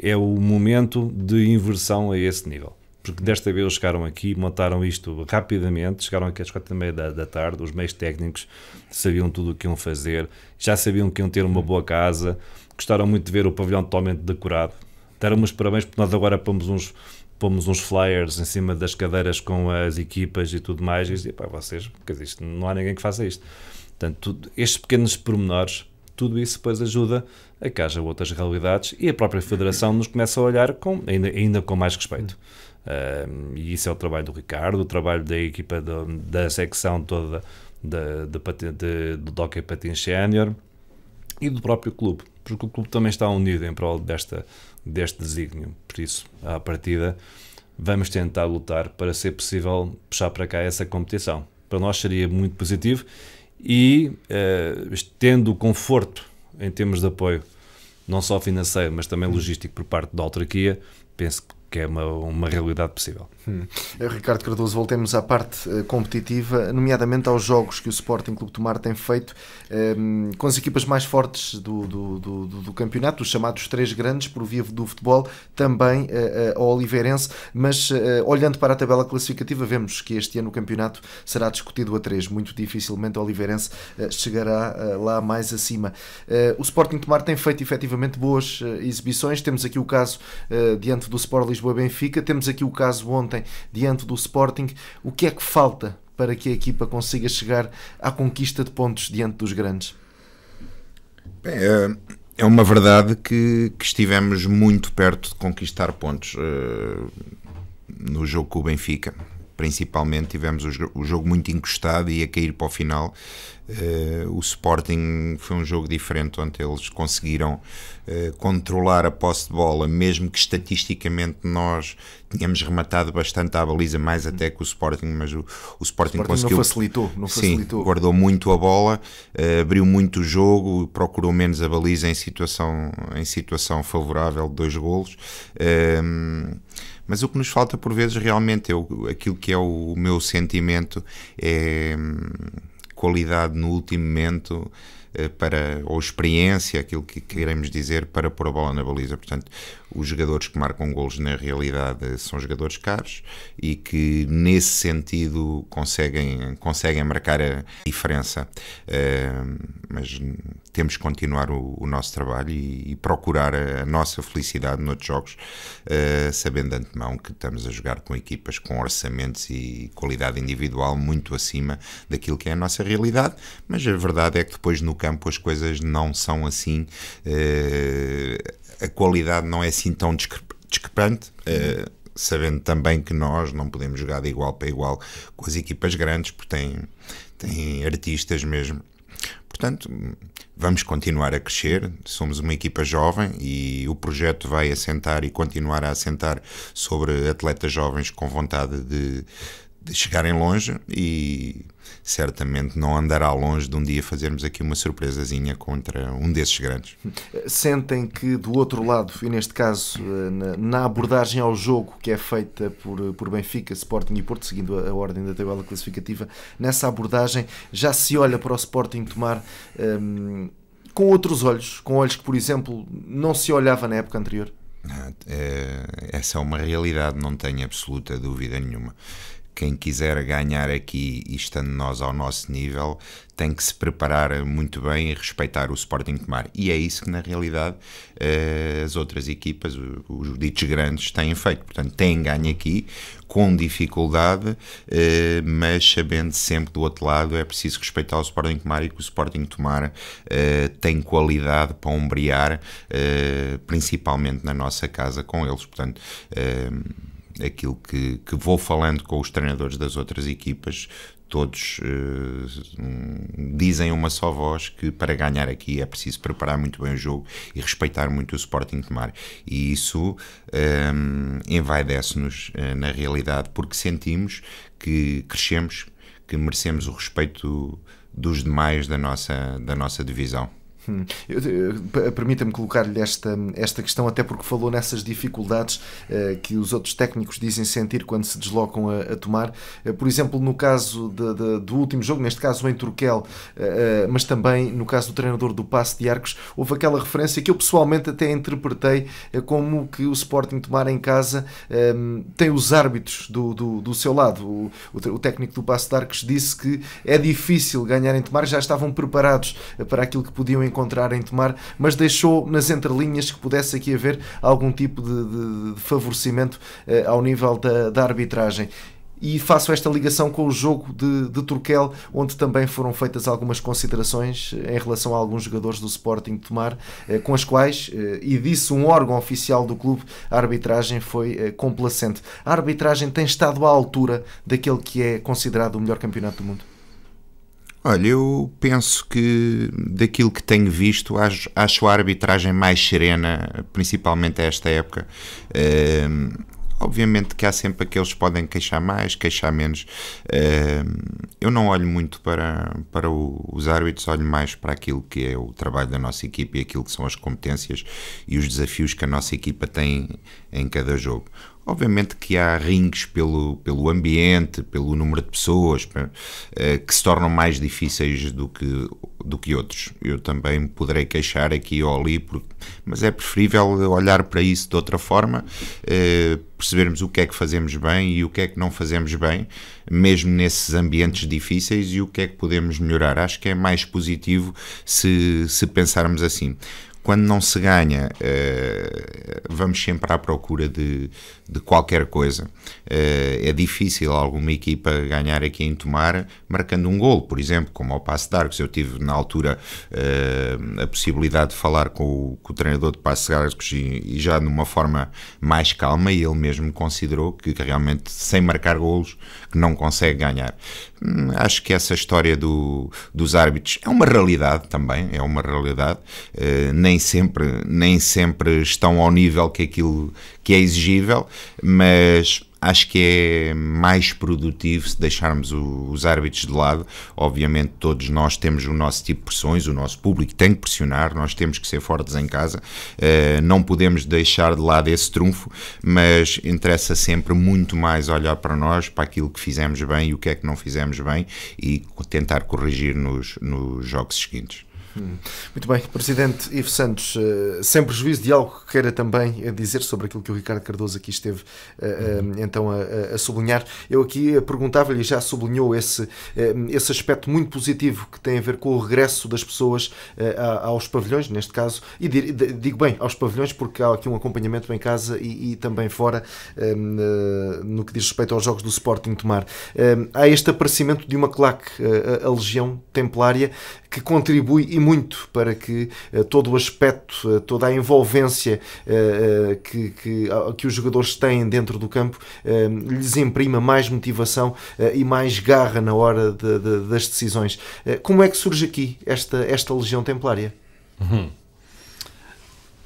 é o momento de inversão a esse nível porque desta vez eles chegaram aqui, montaram isto rapidamente, chegaram aqui às quatro e meia da, da tarde, os meios técnicos sabiam tudo o que iam fazer, já sabiam que iam ter uma boa casa, gostaram muito de ver o pavilhão totalmente decorado, deram-me os parabéns porque nós agora pomos uns, pomos uns flyers em cima das cadeiras com as equipas e tudo mais, e dizia, pá, vocês, quer dizer, isto, não há ninguém que faça isto. Portanto, tudo, estes pequenos pormenores, tudo isso depois ajuda a que haja outras realidades e a própria Federação nos começa a olhar com, ainda, ainda com mais respeito. Uh, e isso é o trabalho do Ricardo, o trabalho da equipa da secção toda de, de, de, do Hockey Patins Sénior e do próprio clube, porque o clube também está unido em prol desta, deste desígnio. Por isso, à partida, vamos tentar lutar para ser possível puxar para cá essa competição. Para nós seria muito positivo e uh, tendo conforto em termos de apoio, não só financeiro, mas também logístico por parte da autarquia, penso que que é uma, uma realidade possível. Hum. Ricardo Cardoso, voltemos à parte uh, competitiva, nomeadamente aos jogos que o Sporting Clube de Mar tem feito um, ehm, com as equipas mais fortes do, do, do, do, campeonato, os chamados três grandes por via do futebol, também uh, uh, Oliveirense, mas olhando para a tabela classificativa, vemos que este ano o campeonato será discutido a três, muito dificilmente o Oliveirense chegará lá mais acima. o Sporting de Mar tem feito efetivamente boas exibições, temos aqui o caso diante do Sport Lisboa Lisboa-Benfica. Temos aqui o caso ontem diante do Sporting. O que é que falta para que a equipa consiga chegar à conquista de pontos diante dos grandes? Bem, é, é uma verdade que, que estivemos muito perto de conquistar pontos uh, no jogo com o Benfica. Principalmente tivemos o, o, jogo muito encostado e a cair para o final. Uh, o Sporting foi um jogo diferente, onde eles conseguiram uh, controlar a posse de bola, mesmo que estatisticamente nós tínhamos rematado bastante à baliza, mais até que o Sporting, mas o, o Sporting, Sporting conseguiu. Não facilitou, não facilitou. guardou muito a bola, uh, abriu muito o jogo, procurou menos a baliza em situação, em situação favorável de dois golos. Ehm, mas o que nos falta por vezes realmente, eu, aquilo que é o, o meu sentimento é qualidade no último momento eh, para, ou experiência, aquilo que queremos dizer, para pôr a bola na baliza. Portanto, os jogadores que marcam golos na realidade são jogadores caros e que nesse sentido conseguem, conseguem marcar a diferença. Uh, mas temos que continuar o, o nosso trabalho e, e, procurar a, nossa felicidade noutros jogos, uh, sabendo de antemão que estamos a jogar com equipas com orçamentos e qualidade individual muito acima daquilo que é a nossa realidade, mas a verdade é que depois no campo as coisas não são assim, uh, a qualidade não é assim tão discrepante, uh, sabendo também que nós não podemos jogar de igual para igual com as equipas grandes, porque têm, têm artistas mesmo. Portanto, vamos continuar a crescer. Somos uma equipa jovem e o projeto vai assentar e continuar a assentar sobre atletas jovens com vontade de, de chegarem longe e certamente não andará longe de um dia fazermos aqui uma surpresazinha contra um desses grandes. Sentem que do outro lado, e neste caso eh, na abordagem ao jogo que é feita por, por Benfica, Sporting e Porto, seguindo a, a ordem da tabela classificativa, nessa abordagem já se olha para o Sporting tomar. Hum, com outros olhos, com olhos que, por exemplo, não se olhava na época anterior? Ah, é, essa é uma realidade, não tenho absoluta dúvida nenhuma quem quiser ganhar aqui, e estando nós ao nosso nível, tem que se preparar muito bem e respeitar o Sporting de Mar. E é isso que, na realidade, eh, as outras equipas, os ditos grandes, têm feito. Portanto, têm ganho aqui com dificuldade, eh, mas sabendo sempre do outro lado, é preciso respeitar o Sporting Tomar e que o Sporting Tomar eh, tem qualidade para ombrear, principalmente na nossa casa com eles. Portanto aquilo que, que vou falando com os treinadores das outras equipas, todos uh, dizem uma só voz que para ganhar aqui é preciso preparar muito bem o jogo e respeitar muito o Sporting de Mar. E isso um, eh, envaidece-nos uh, na realidade, porque sentimos que crescemos, que merecemos o respeito dos demais da nossa, da nossa divisão. Hum. Eh, permita-me colocar-lhe esta, esta questão, até porque falou nessas dificuldades uh, que os outros técnicos dizem sentir quando se deslocam a, a tomar. Uh, por exemplo, no caso de, de, do último jogo, neste caso em Turquel, uh, mas também no caso do treinador do Passo de Arcos, houve aquela referência que eu pessoalmente até interpretei como que o Sporting tomar em casa ehm, tem os árbitros do, do, do seu lado. O, o, o, técnico do Passo de Arcos disse que é difícil ganhar em tomar, já estavam preparados para aquilo que podiam encontrar encontrar em Tomar, mas deixou nas entrelinhas que pudesse aqui haver algum tipo de, de, de favorecimento eh, ao nível da, da arbitragem e faço esta ligação com o jogo de, de Turquel, onde também foram feitas algumas considerações eh, em relação a alguns jogadores do Sporting de Tomar, eh, com as quais, eh, e disse um órgão oficial do clube, a arbitragem foi eh, complacente. A arbitragem tem estado à altura daquele que é considerado o melhor campeonato do mundo? Olha, eu penso que daquilo que tenho visto, acho, acho a arbitragem mais serena, principalmente a esta época. Uh, obviamente que há sempre aqueles que podem queixar mais, queixar menos. Uh, eu não olho muito para, para os árbitros, olho mais para aquilo que é o trabalho da nossa equipe e aquilo que são as competências e os desafios que a nossa equipa tem em cada jogo Obviamente que há rings pelo, pelo ambiente, pelo número de pessoas, eh, que se tornam mais difíceis do que, do que outros. Eu também poderei queixar aqui ou ali, mas é preferível olhar para isso de outra forma, eh, percebermos o que é que fazemos bem e o que é que não fazemos bem, mesmo nesses ambientes difíceis, e o que é que podemos melhorar. Acho que é mais positivo se, se pensarmos assim quando não se ganha, eh, vamos sempre à procura de, de qualquer coisa. Eh, é difícil alguma equipa ganhar aqui em Tomar, marcando um gol, por exemplo, como ao Passo de Arcos. Eu tive na altura eh, a possibilidade de falar com o, com o treinador de Passo de Arcos e, e, já de uma forma mais calma, e ele mesmo considerou que realmente sem marcar golos não consegue ganhar. Hum, acho que essa história do, dos árbitros é uma realidade também, é uma realidade. Eh, nem sempre, nem sempre estão ao nível que aquilo que é exigível, mas acho que é mais produtivo se deixarmos o, os árbitros de lado. Obviamente, todos nós temos o nosso tipo de pressões, o nosso público tem que pressionar, nós temos que ser fortes em casa. Uh, não podemos deixar de lado esse trunfo, mas interessa sempre muito mais olhar para nós, para aquilo que fizemos bem e o que é que não fizemos bem e tentar corrigir nos, nos jogos seguintes. Hum. Muito bem, Presidente Ivo Santos, eh, sem prejuízo de algo que queira também eh, dizer sobre aquilo que o Ricardo Cardoso aqui esteve eh, uhum. então a, a sublinhar, eu aqui perguntava-lhe, já sublinhou esse, esse aspecto muito positivo que tem a ver com o regresso das pessoas aos pavilhões, neste caso, e digo bem, aos pavilhões, porque há aqui um acompanhamento em casa e, e também fora no que diz respeito aos jogos do Sporting Tomar. Há este aparecimento de uma claque, a Legião Templária, que contribui e muito para que eh, todo o aspecto, eh, toda a envolvência eh, que, que, ah, que, os jogadores têm dentro do campo lhes imprima mais motivação e mais garra na hora de, de, das decisões. como é que surge aqui esta, esta Legião Templária? Uhum.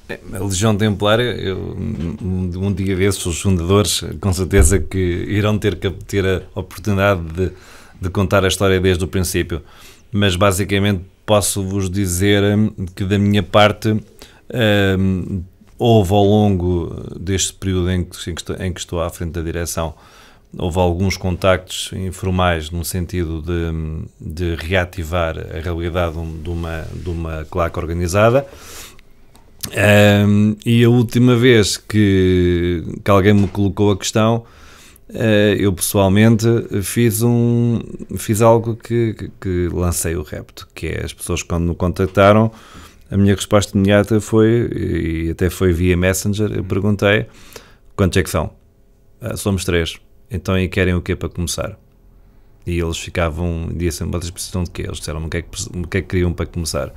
É, a Legião Templária, eu, um dia desses, os fundadores, com certeza que irão ter, ter a oportunidade de, de contar a história desde o princípio mas basicamente posso-vos dizer hum, que da minha parte um, houve ao longo deste período em que, em, que estou, em que, estou, à frente da direção, houve alguns contactos informais no sentido de, hum, de reativar a realidade de uma, de uma claque organizada. Um, e a última vez que, que alguém me colocou a questão eh, eu pessoalmente fiz um fiz algo que, que, que, lancei o repto, que é as pessoas quando me contactaram, a minha resposta imediata foi, e até foi via Messenger, eu perguntei quantos é que são? Ah, somos três. Então e querem o quê para começar? E eles ficavam, diziam, vocês precisam de quê? Eles disseram o que, é que, o que é que queriam para começar.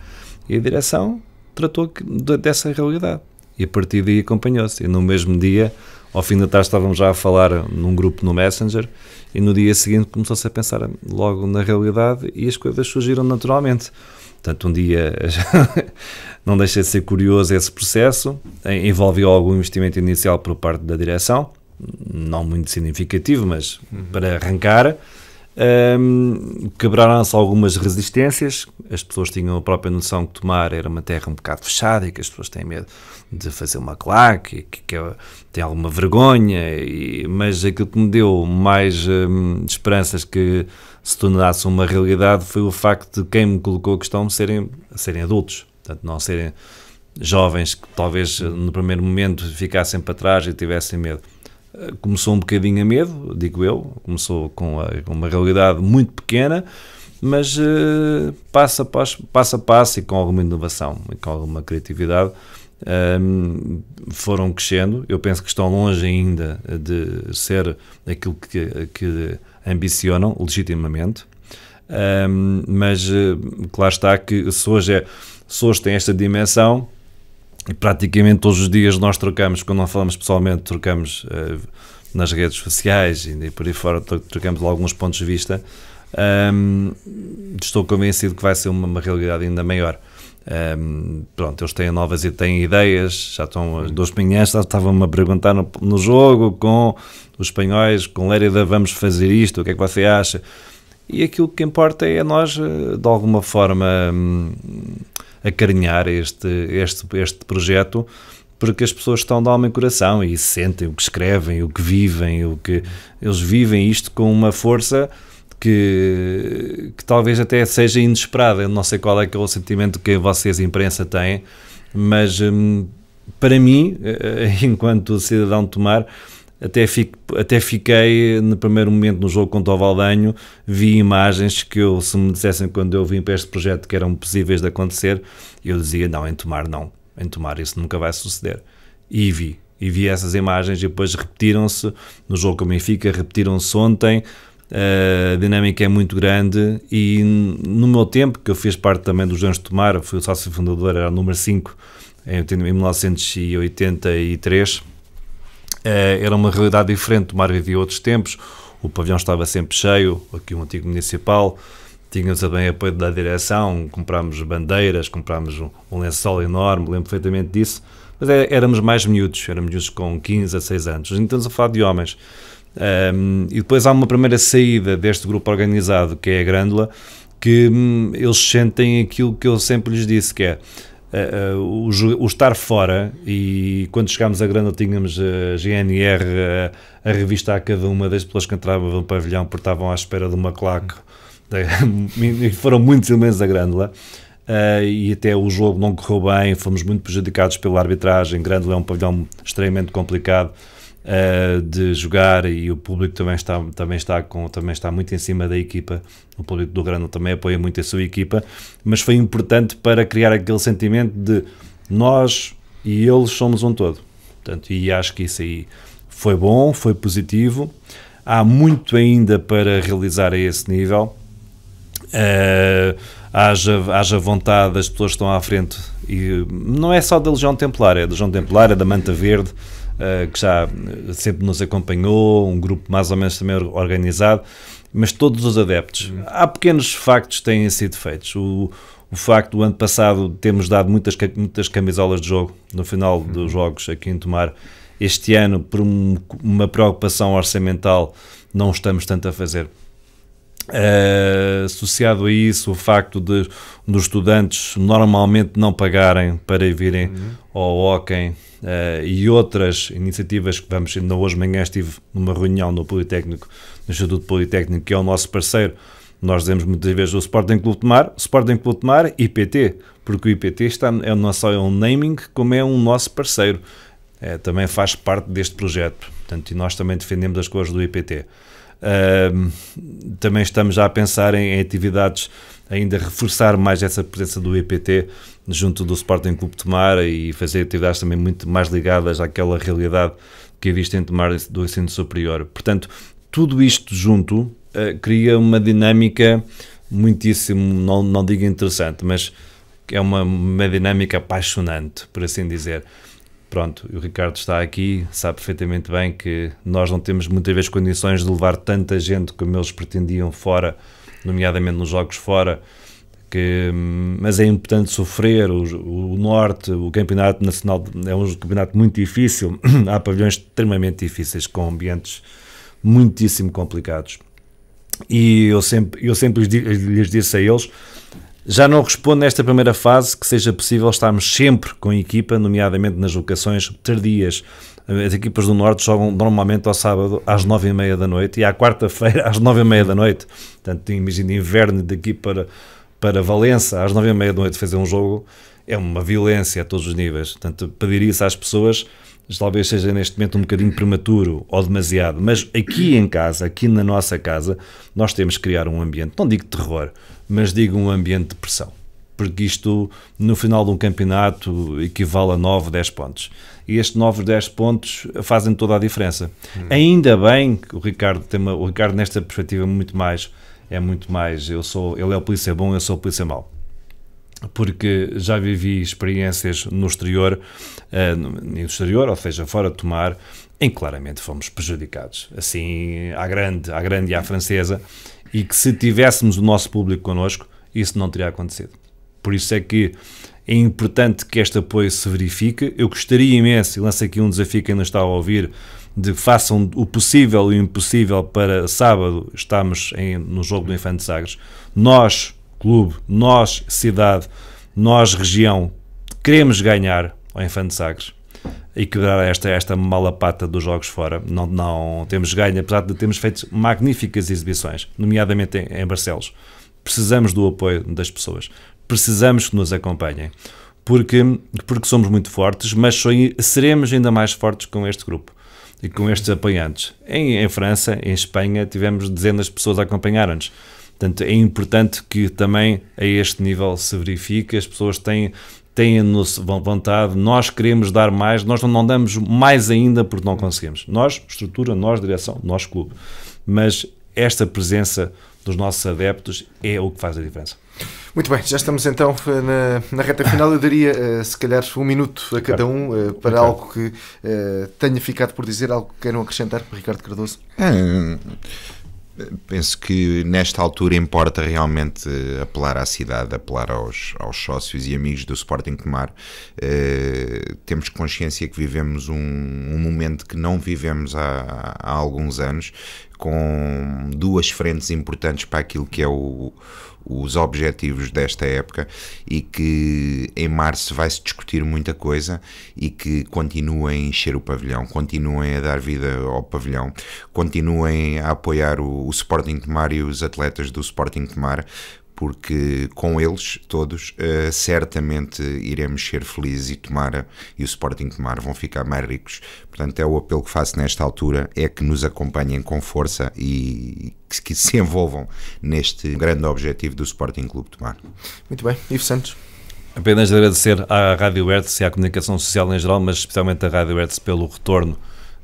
E a direção tratou dessa realidade. E a partir daí acompanhou-se. E no mesmo dia ao fim da tarde estávamos já a falar num grupo no Messenger e no dia seguinte começou-se a pensar logo na realidade e as coisas surgiram naturalmente. Portanto, um dia não deixa de ser curioso esse processo, envolveu algum investimento inicial por parte da direção, não muito significativo, mas uhum. para arrancar. Um, Quebraram-se algumas resistências, as pessoas tinham a própria noção que Tomar era uma terra um bocado fechada e que as pessoas têm medo de fazer uma claque, que, que é, têm alguma vergonha, e, mas aquilo que me deu mais esperanças que se tornasse uma realidade foi o facto de quem me colocou a questão serem, serem adultos, portanto, não serem jovens que talvez eh, no primeiro momento ficassem para trás e tivessem medo. Eh, começou um bocadinho a medo, digo eu, começou com, uma realidade muito pequena, mas uh, passo, a passo, passo a passo e com alguma inovação e com alguma criatividade um, ehm, foram crescendo. Eu penso que estão longe ainda de ser aquilo que, que ambicionam legitimamente, um, ehm, mas uh, eh, claro está que se hoje, é, se hoje tem esta dimensão e praticamente todos os dias nós trocamos, quando não falamos pessoalmente, trocamos uh, nas redes sociais e por aí fora, trocamos alguns pontos de vista. Um, estou convencido que vai ser uma, uma realidade ainda maior. Um, pronto, eles têm novas e têm ideias. Já estão as duas manhãs, estavam-me a perguntar no, no, jogo com os espanhóis, com Lérida, vamos fazer isto, o que é que você acha? E aquilo que importa é nós, eh, de alguma forma. Um, acarinhar este, este, este projeto porque as pessoas estão de alma e coração e sentem o que escrevem, o que vivem, o que eles vivem isto com uma força que, que talvez até seja inesperada. Eu não sei qual é, que é o sentimento que vocês, imprensa, têm, mas hum, para mim, enquanto cidadão de Tomar, até, fico, até fiquei no primeiro momento no jogo contra o Valdanho, vi imagens que eu, se me dissessem quando eu vim para este projeto que eram possíveis de acontecer, eu dizia, não, em Tomar não, em Tomar isso nunca vai suceder. E vi, e vi essas imagens e depois repetiram-se no jogo com o Benfica, repetiram-se ontem, eh, a dinâmica é muito grande e no meu tempo, que eu fiz parte também dos Anjos de Tomar, fui o sócio fundador, era número 5 em 1983, eh, era uma realidade diferente do Mário de outros tempos. O pavilhão estava sempre cheio, aqui o um antigo municipal. Tínhamos também apoio da direção, comprámos bandeiras, comprámos um, um lençol enorme, lembro perfeitamente disso. Mas é, éramos mais miúdos, éramos miúdos com 15 a 6 anos. Então, a falar de homens. Um, ehm, e depois há uma primeira saída deste grupo organizado, que é a Grândola, que hum, eles sentem aquilo que eu sempre lhes disse, que é uh, o, o, estar fora, e quando chegámos a Grândola tínhamos eh, a GNR a, a cada uma das pessoas que entravam no pavilhão porque estavam à espera de uma claque. e foram muitos elementos da Grândola. Uh, e até o jogo não correu bem, fomos muito prejudicados pela arbitragem. Grândola é um pavilhão extremamente complicado uh, de jogar e o público também está, também, está com, também está muito em cima da equipa. O público do Grano também apoia muito a sua equipa, mas foi importante para criar aquele sentimento de nós e eles somos um todo. Portanto, e acho que isso aí foi bom, foi positivo. Há muito ainda para realizar a esse nível. Uh, haja, haja vontade, as pessoas estão à frente. E não é só da Legião Templária é da Legião Templar, é da Manta Verde, uh, que já sempre nos acompanhou, um grupo mais ou menos também organizado, mas todos os adeptos. Há pequenos factos que têm sido feitos. O, o facto do ano passado termos dado muitas, muitas camisolas de jogo no final uhum. dos jogos aqui em Tomar, este ano, por um, uma preocupação orçamental, não estamos tanto a fazer. Uh, associado a isso, o facto de dos estudantes normalmente não pagarem para virem uhum. ao Hockey uh, e outras iniciativas que vamos, ainda hoje de manhã estive numa reunião no Politécnico, no Instituto Politécnico, que é o nosso parceiro, nós dizemos muitas vezes o Sporting Clube de Mar, Sporting Clube de Mar, IPT, porque o IPT está, é não só é um naming, como é um nosso parceiro, é, também faz parte deste projeto, portanto, e nós também defendemos as coisas do IPT. Uh, ehm, também estamos já a pensar em, em atividades ainda reforçar mais essa presença do IPT junto do Sporting Clube de Tomar e fazer atividades também muito mais ligadas àquela realidade que é vista em Tomar do ensino superior. Portanto, tudo isto junto uh, cria uma dinâmica muitíssimo, não, não digo interessante, mas é uma, uma dinâmica apaixonante, por assim dizer. Pronto, o Ricardo está aqui, sabe perfeitamente bem que nós não temos muitas vezes condições de levar tanta gente como eles pretendiam fora, nomeadamente nos jogos fora, que, mas é importante sofrer. O, o, Norte, o Campeonato Nacional, é um campeonato muito difícil. Há pavilhões extremamente difíceis, com ambientes muitíssimo complicados. E eu sempre, eu sempre lhes disse a eles: já não respondo nesta primeira fase que seja possível estarmos sempre com a equipa, nomeadamente nas locações tardias. As equipas do Norte jogam normalmente ao sábado às nove e meia da noite e à quarta-feira às nove e meia da noite. Portanto, imagina inverno daqui para para Valença às nove e meia da noite fazer um jogo é uma violência a todos os níveis. Portanto, pedir isso às pessoas talvez seja neste momento um bocadinho prematuro ou demasiado, mas aqui em casa, aqui na nossa casa, nós temos que criar um ambiente, não digo terror, mas digo um ambiente de pressão. Porque isto, no final de um campeonato, equivale a 9, 10 pontos. E estes 9, 10 pontos fazem toda a diferença. Hum. Ainda bem que o Ricardo tem uma, o Ricardo, nesta perspectiva, muito mais é muito mais eu sou, ele é o polícia bom, eu sou o polícia mau porque já vivi experiências no exterior, uh, no exterior, ou seja, fora de tomar, em que claramente fomos prejudicados, assim, à grande, à grande e à francesa, e que se tivéssemos o nosso público connosco, isso não teria acontecido. Por isso é que é importante que este apoio se verifique. Eu gostaria imenso, e lanço aqui um desafio que ainda está a ouvir, de façam o possível e o impossível para sábado estamos em, no jogo do Infante Sagres. Nós, clube, nós, cidade, nós, região, queremos ganhar o Infante Sagres e quebrar esta, esta malapata dos jogos fora. Não, não temos ganho, apesar de termos feito magníficas exibições, nomeadamente em, em Barcelos. Precisamos do apoio das pessoas. Precisamos que nos acompanhem. Porque, porque somos muito fortes, mas seremos ainda mais fortes com este grupo e com estes apoiantes. Em, em França, em Espanha, tivemos dezenas de pessoas a acompanhar-nos. Portanto, é importante que também a este nível se verifique, as pessoas têm, têm vontade, nós queremos dar mais, nós não, não damos mais ainda porque não conseguimos. Nós, estrutura, nós, direção, nós, clube. Mas esta presença dos nossos adeptos é o que faz a diferença. Muito bem, já estamos então eh, na, na reta final. Eu daria, uh, se calhar, um minuto a cada um uh, para algo que uh, tenha ficado por dizer, algo que queiram acrescentar para Ricardo Cardoso. penso que nesta altura importa realmente apelar à cidade, apelar aos, aos sócios e amigos do Sporting Comar temos consciência que vivemos um, um, momento que não vivemos há, há alguns anos, com duas frentes importantes para aquilo que é o os objetivos desta época e que em março vai-se discutir muita coisa e que continuem a encher o pavilhão, continuem a dar vida ao pavilhão, continuem a apoiar o, o Sporting Tomar e os atletas do Sporting Tomar, porque com eles todos uh, certamente iremos ser felizes e Tomara e o Sporting Tomara vão ficar mais ricos. Portanto, é o apelo que faço nesta altura, é que nos acompanhem com força e que, que se envolvam neste grande objetivo do Sporting Clube Tomara. Muito bem, Ivo Santos. Apenas agradecer à Rádio Hertz e à comunicação social em geral, mas especialmente à Rádio Hertz pelo retorno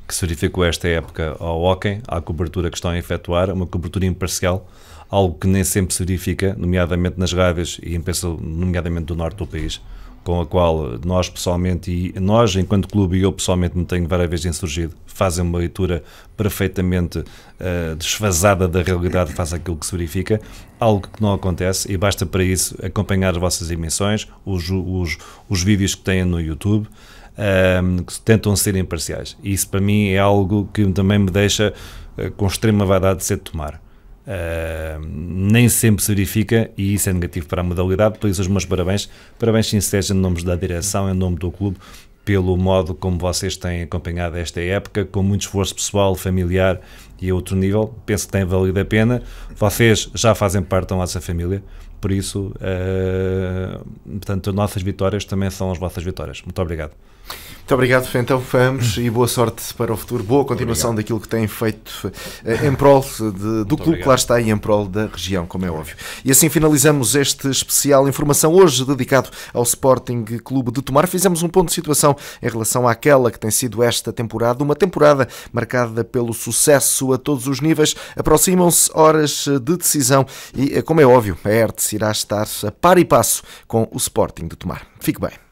que se verificou esta época ao hockey, à cobertura que estão a efetuar, uma cobertura imparcial, algo que nem sempre se verifica, nomeadamente nas rádios e em pensão, nomeadamente do norte do país, com a qual nós pessoalmente e nós enquanto clube e eu pessoalmente me tenho várias vezes insurgido, fazem uma leitura perfeitamente uh, desfasada da realidade face àquilo que se verifica, algo que não acontece e basta para isso acompanhar as vossas emissões, os, os, os vídeos que têm no YouTube, um, ehm, que tentam ser imparciais. E isso para mim é algo que também me deixa uh, com extrema vaidade de ser de tomar. Uh, nem sempre se verifica e isso é negativo para a modalidade. Por isso, os meus parabéns. Parabéns, Sinceja, em nome da direção, em nome do clube, pelo modo como vocês têm acompanhado esta época, com muito esforço pessoal, familiar e a outro nível. Penso que tem valido a pena. Vocês já fazem parte da nossa família, por isso, uh, portanto, as nossas vitórias também são as vossas vitórias. Muito obrigado. Muito obrigado, então vamos e boa sorte para o futuro, boa continuação obrigado. daquilo que têm feito eh, em prol de, do Muito clube, que claro está, e em prol da região, como é óbvio. E assim finalizamos este especial informação hoje dedicado ao Sporting Clube de Tomar. Fizemos um ponto de situação em relação àquela que tem sido esta temporada, uma temporada marcada pelo sucesso a todos os níveis. Aproximam-se horas de decisão e, eh, como é óbvio, a Hertz irá estar a par e passo com o Sporting de Tomar. Fique bem.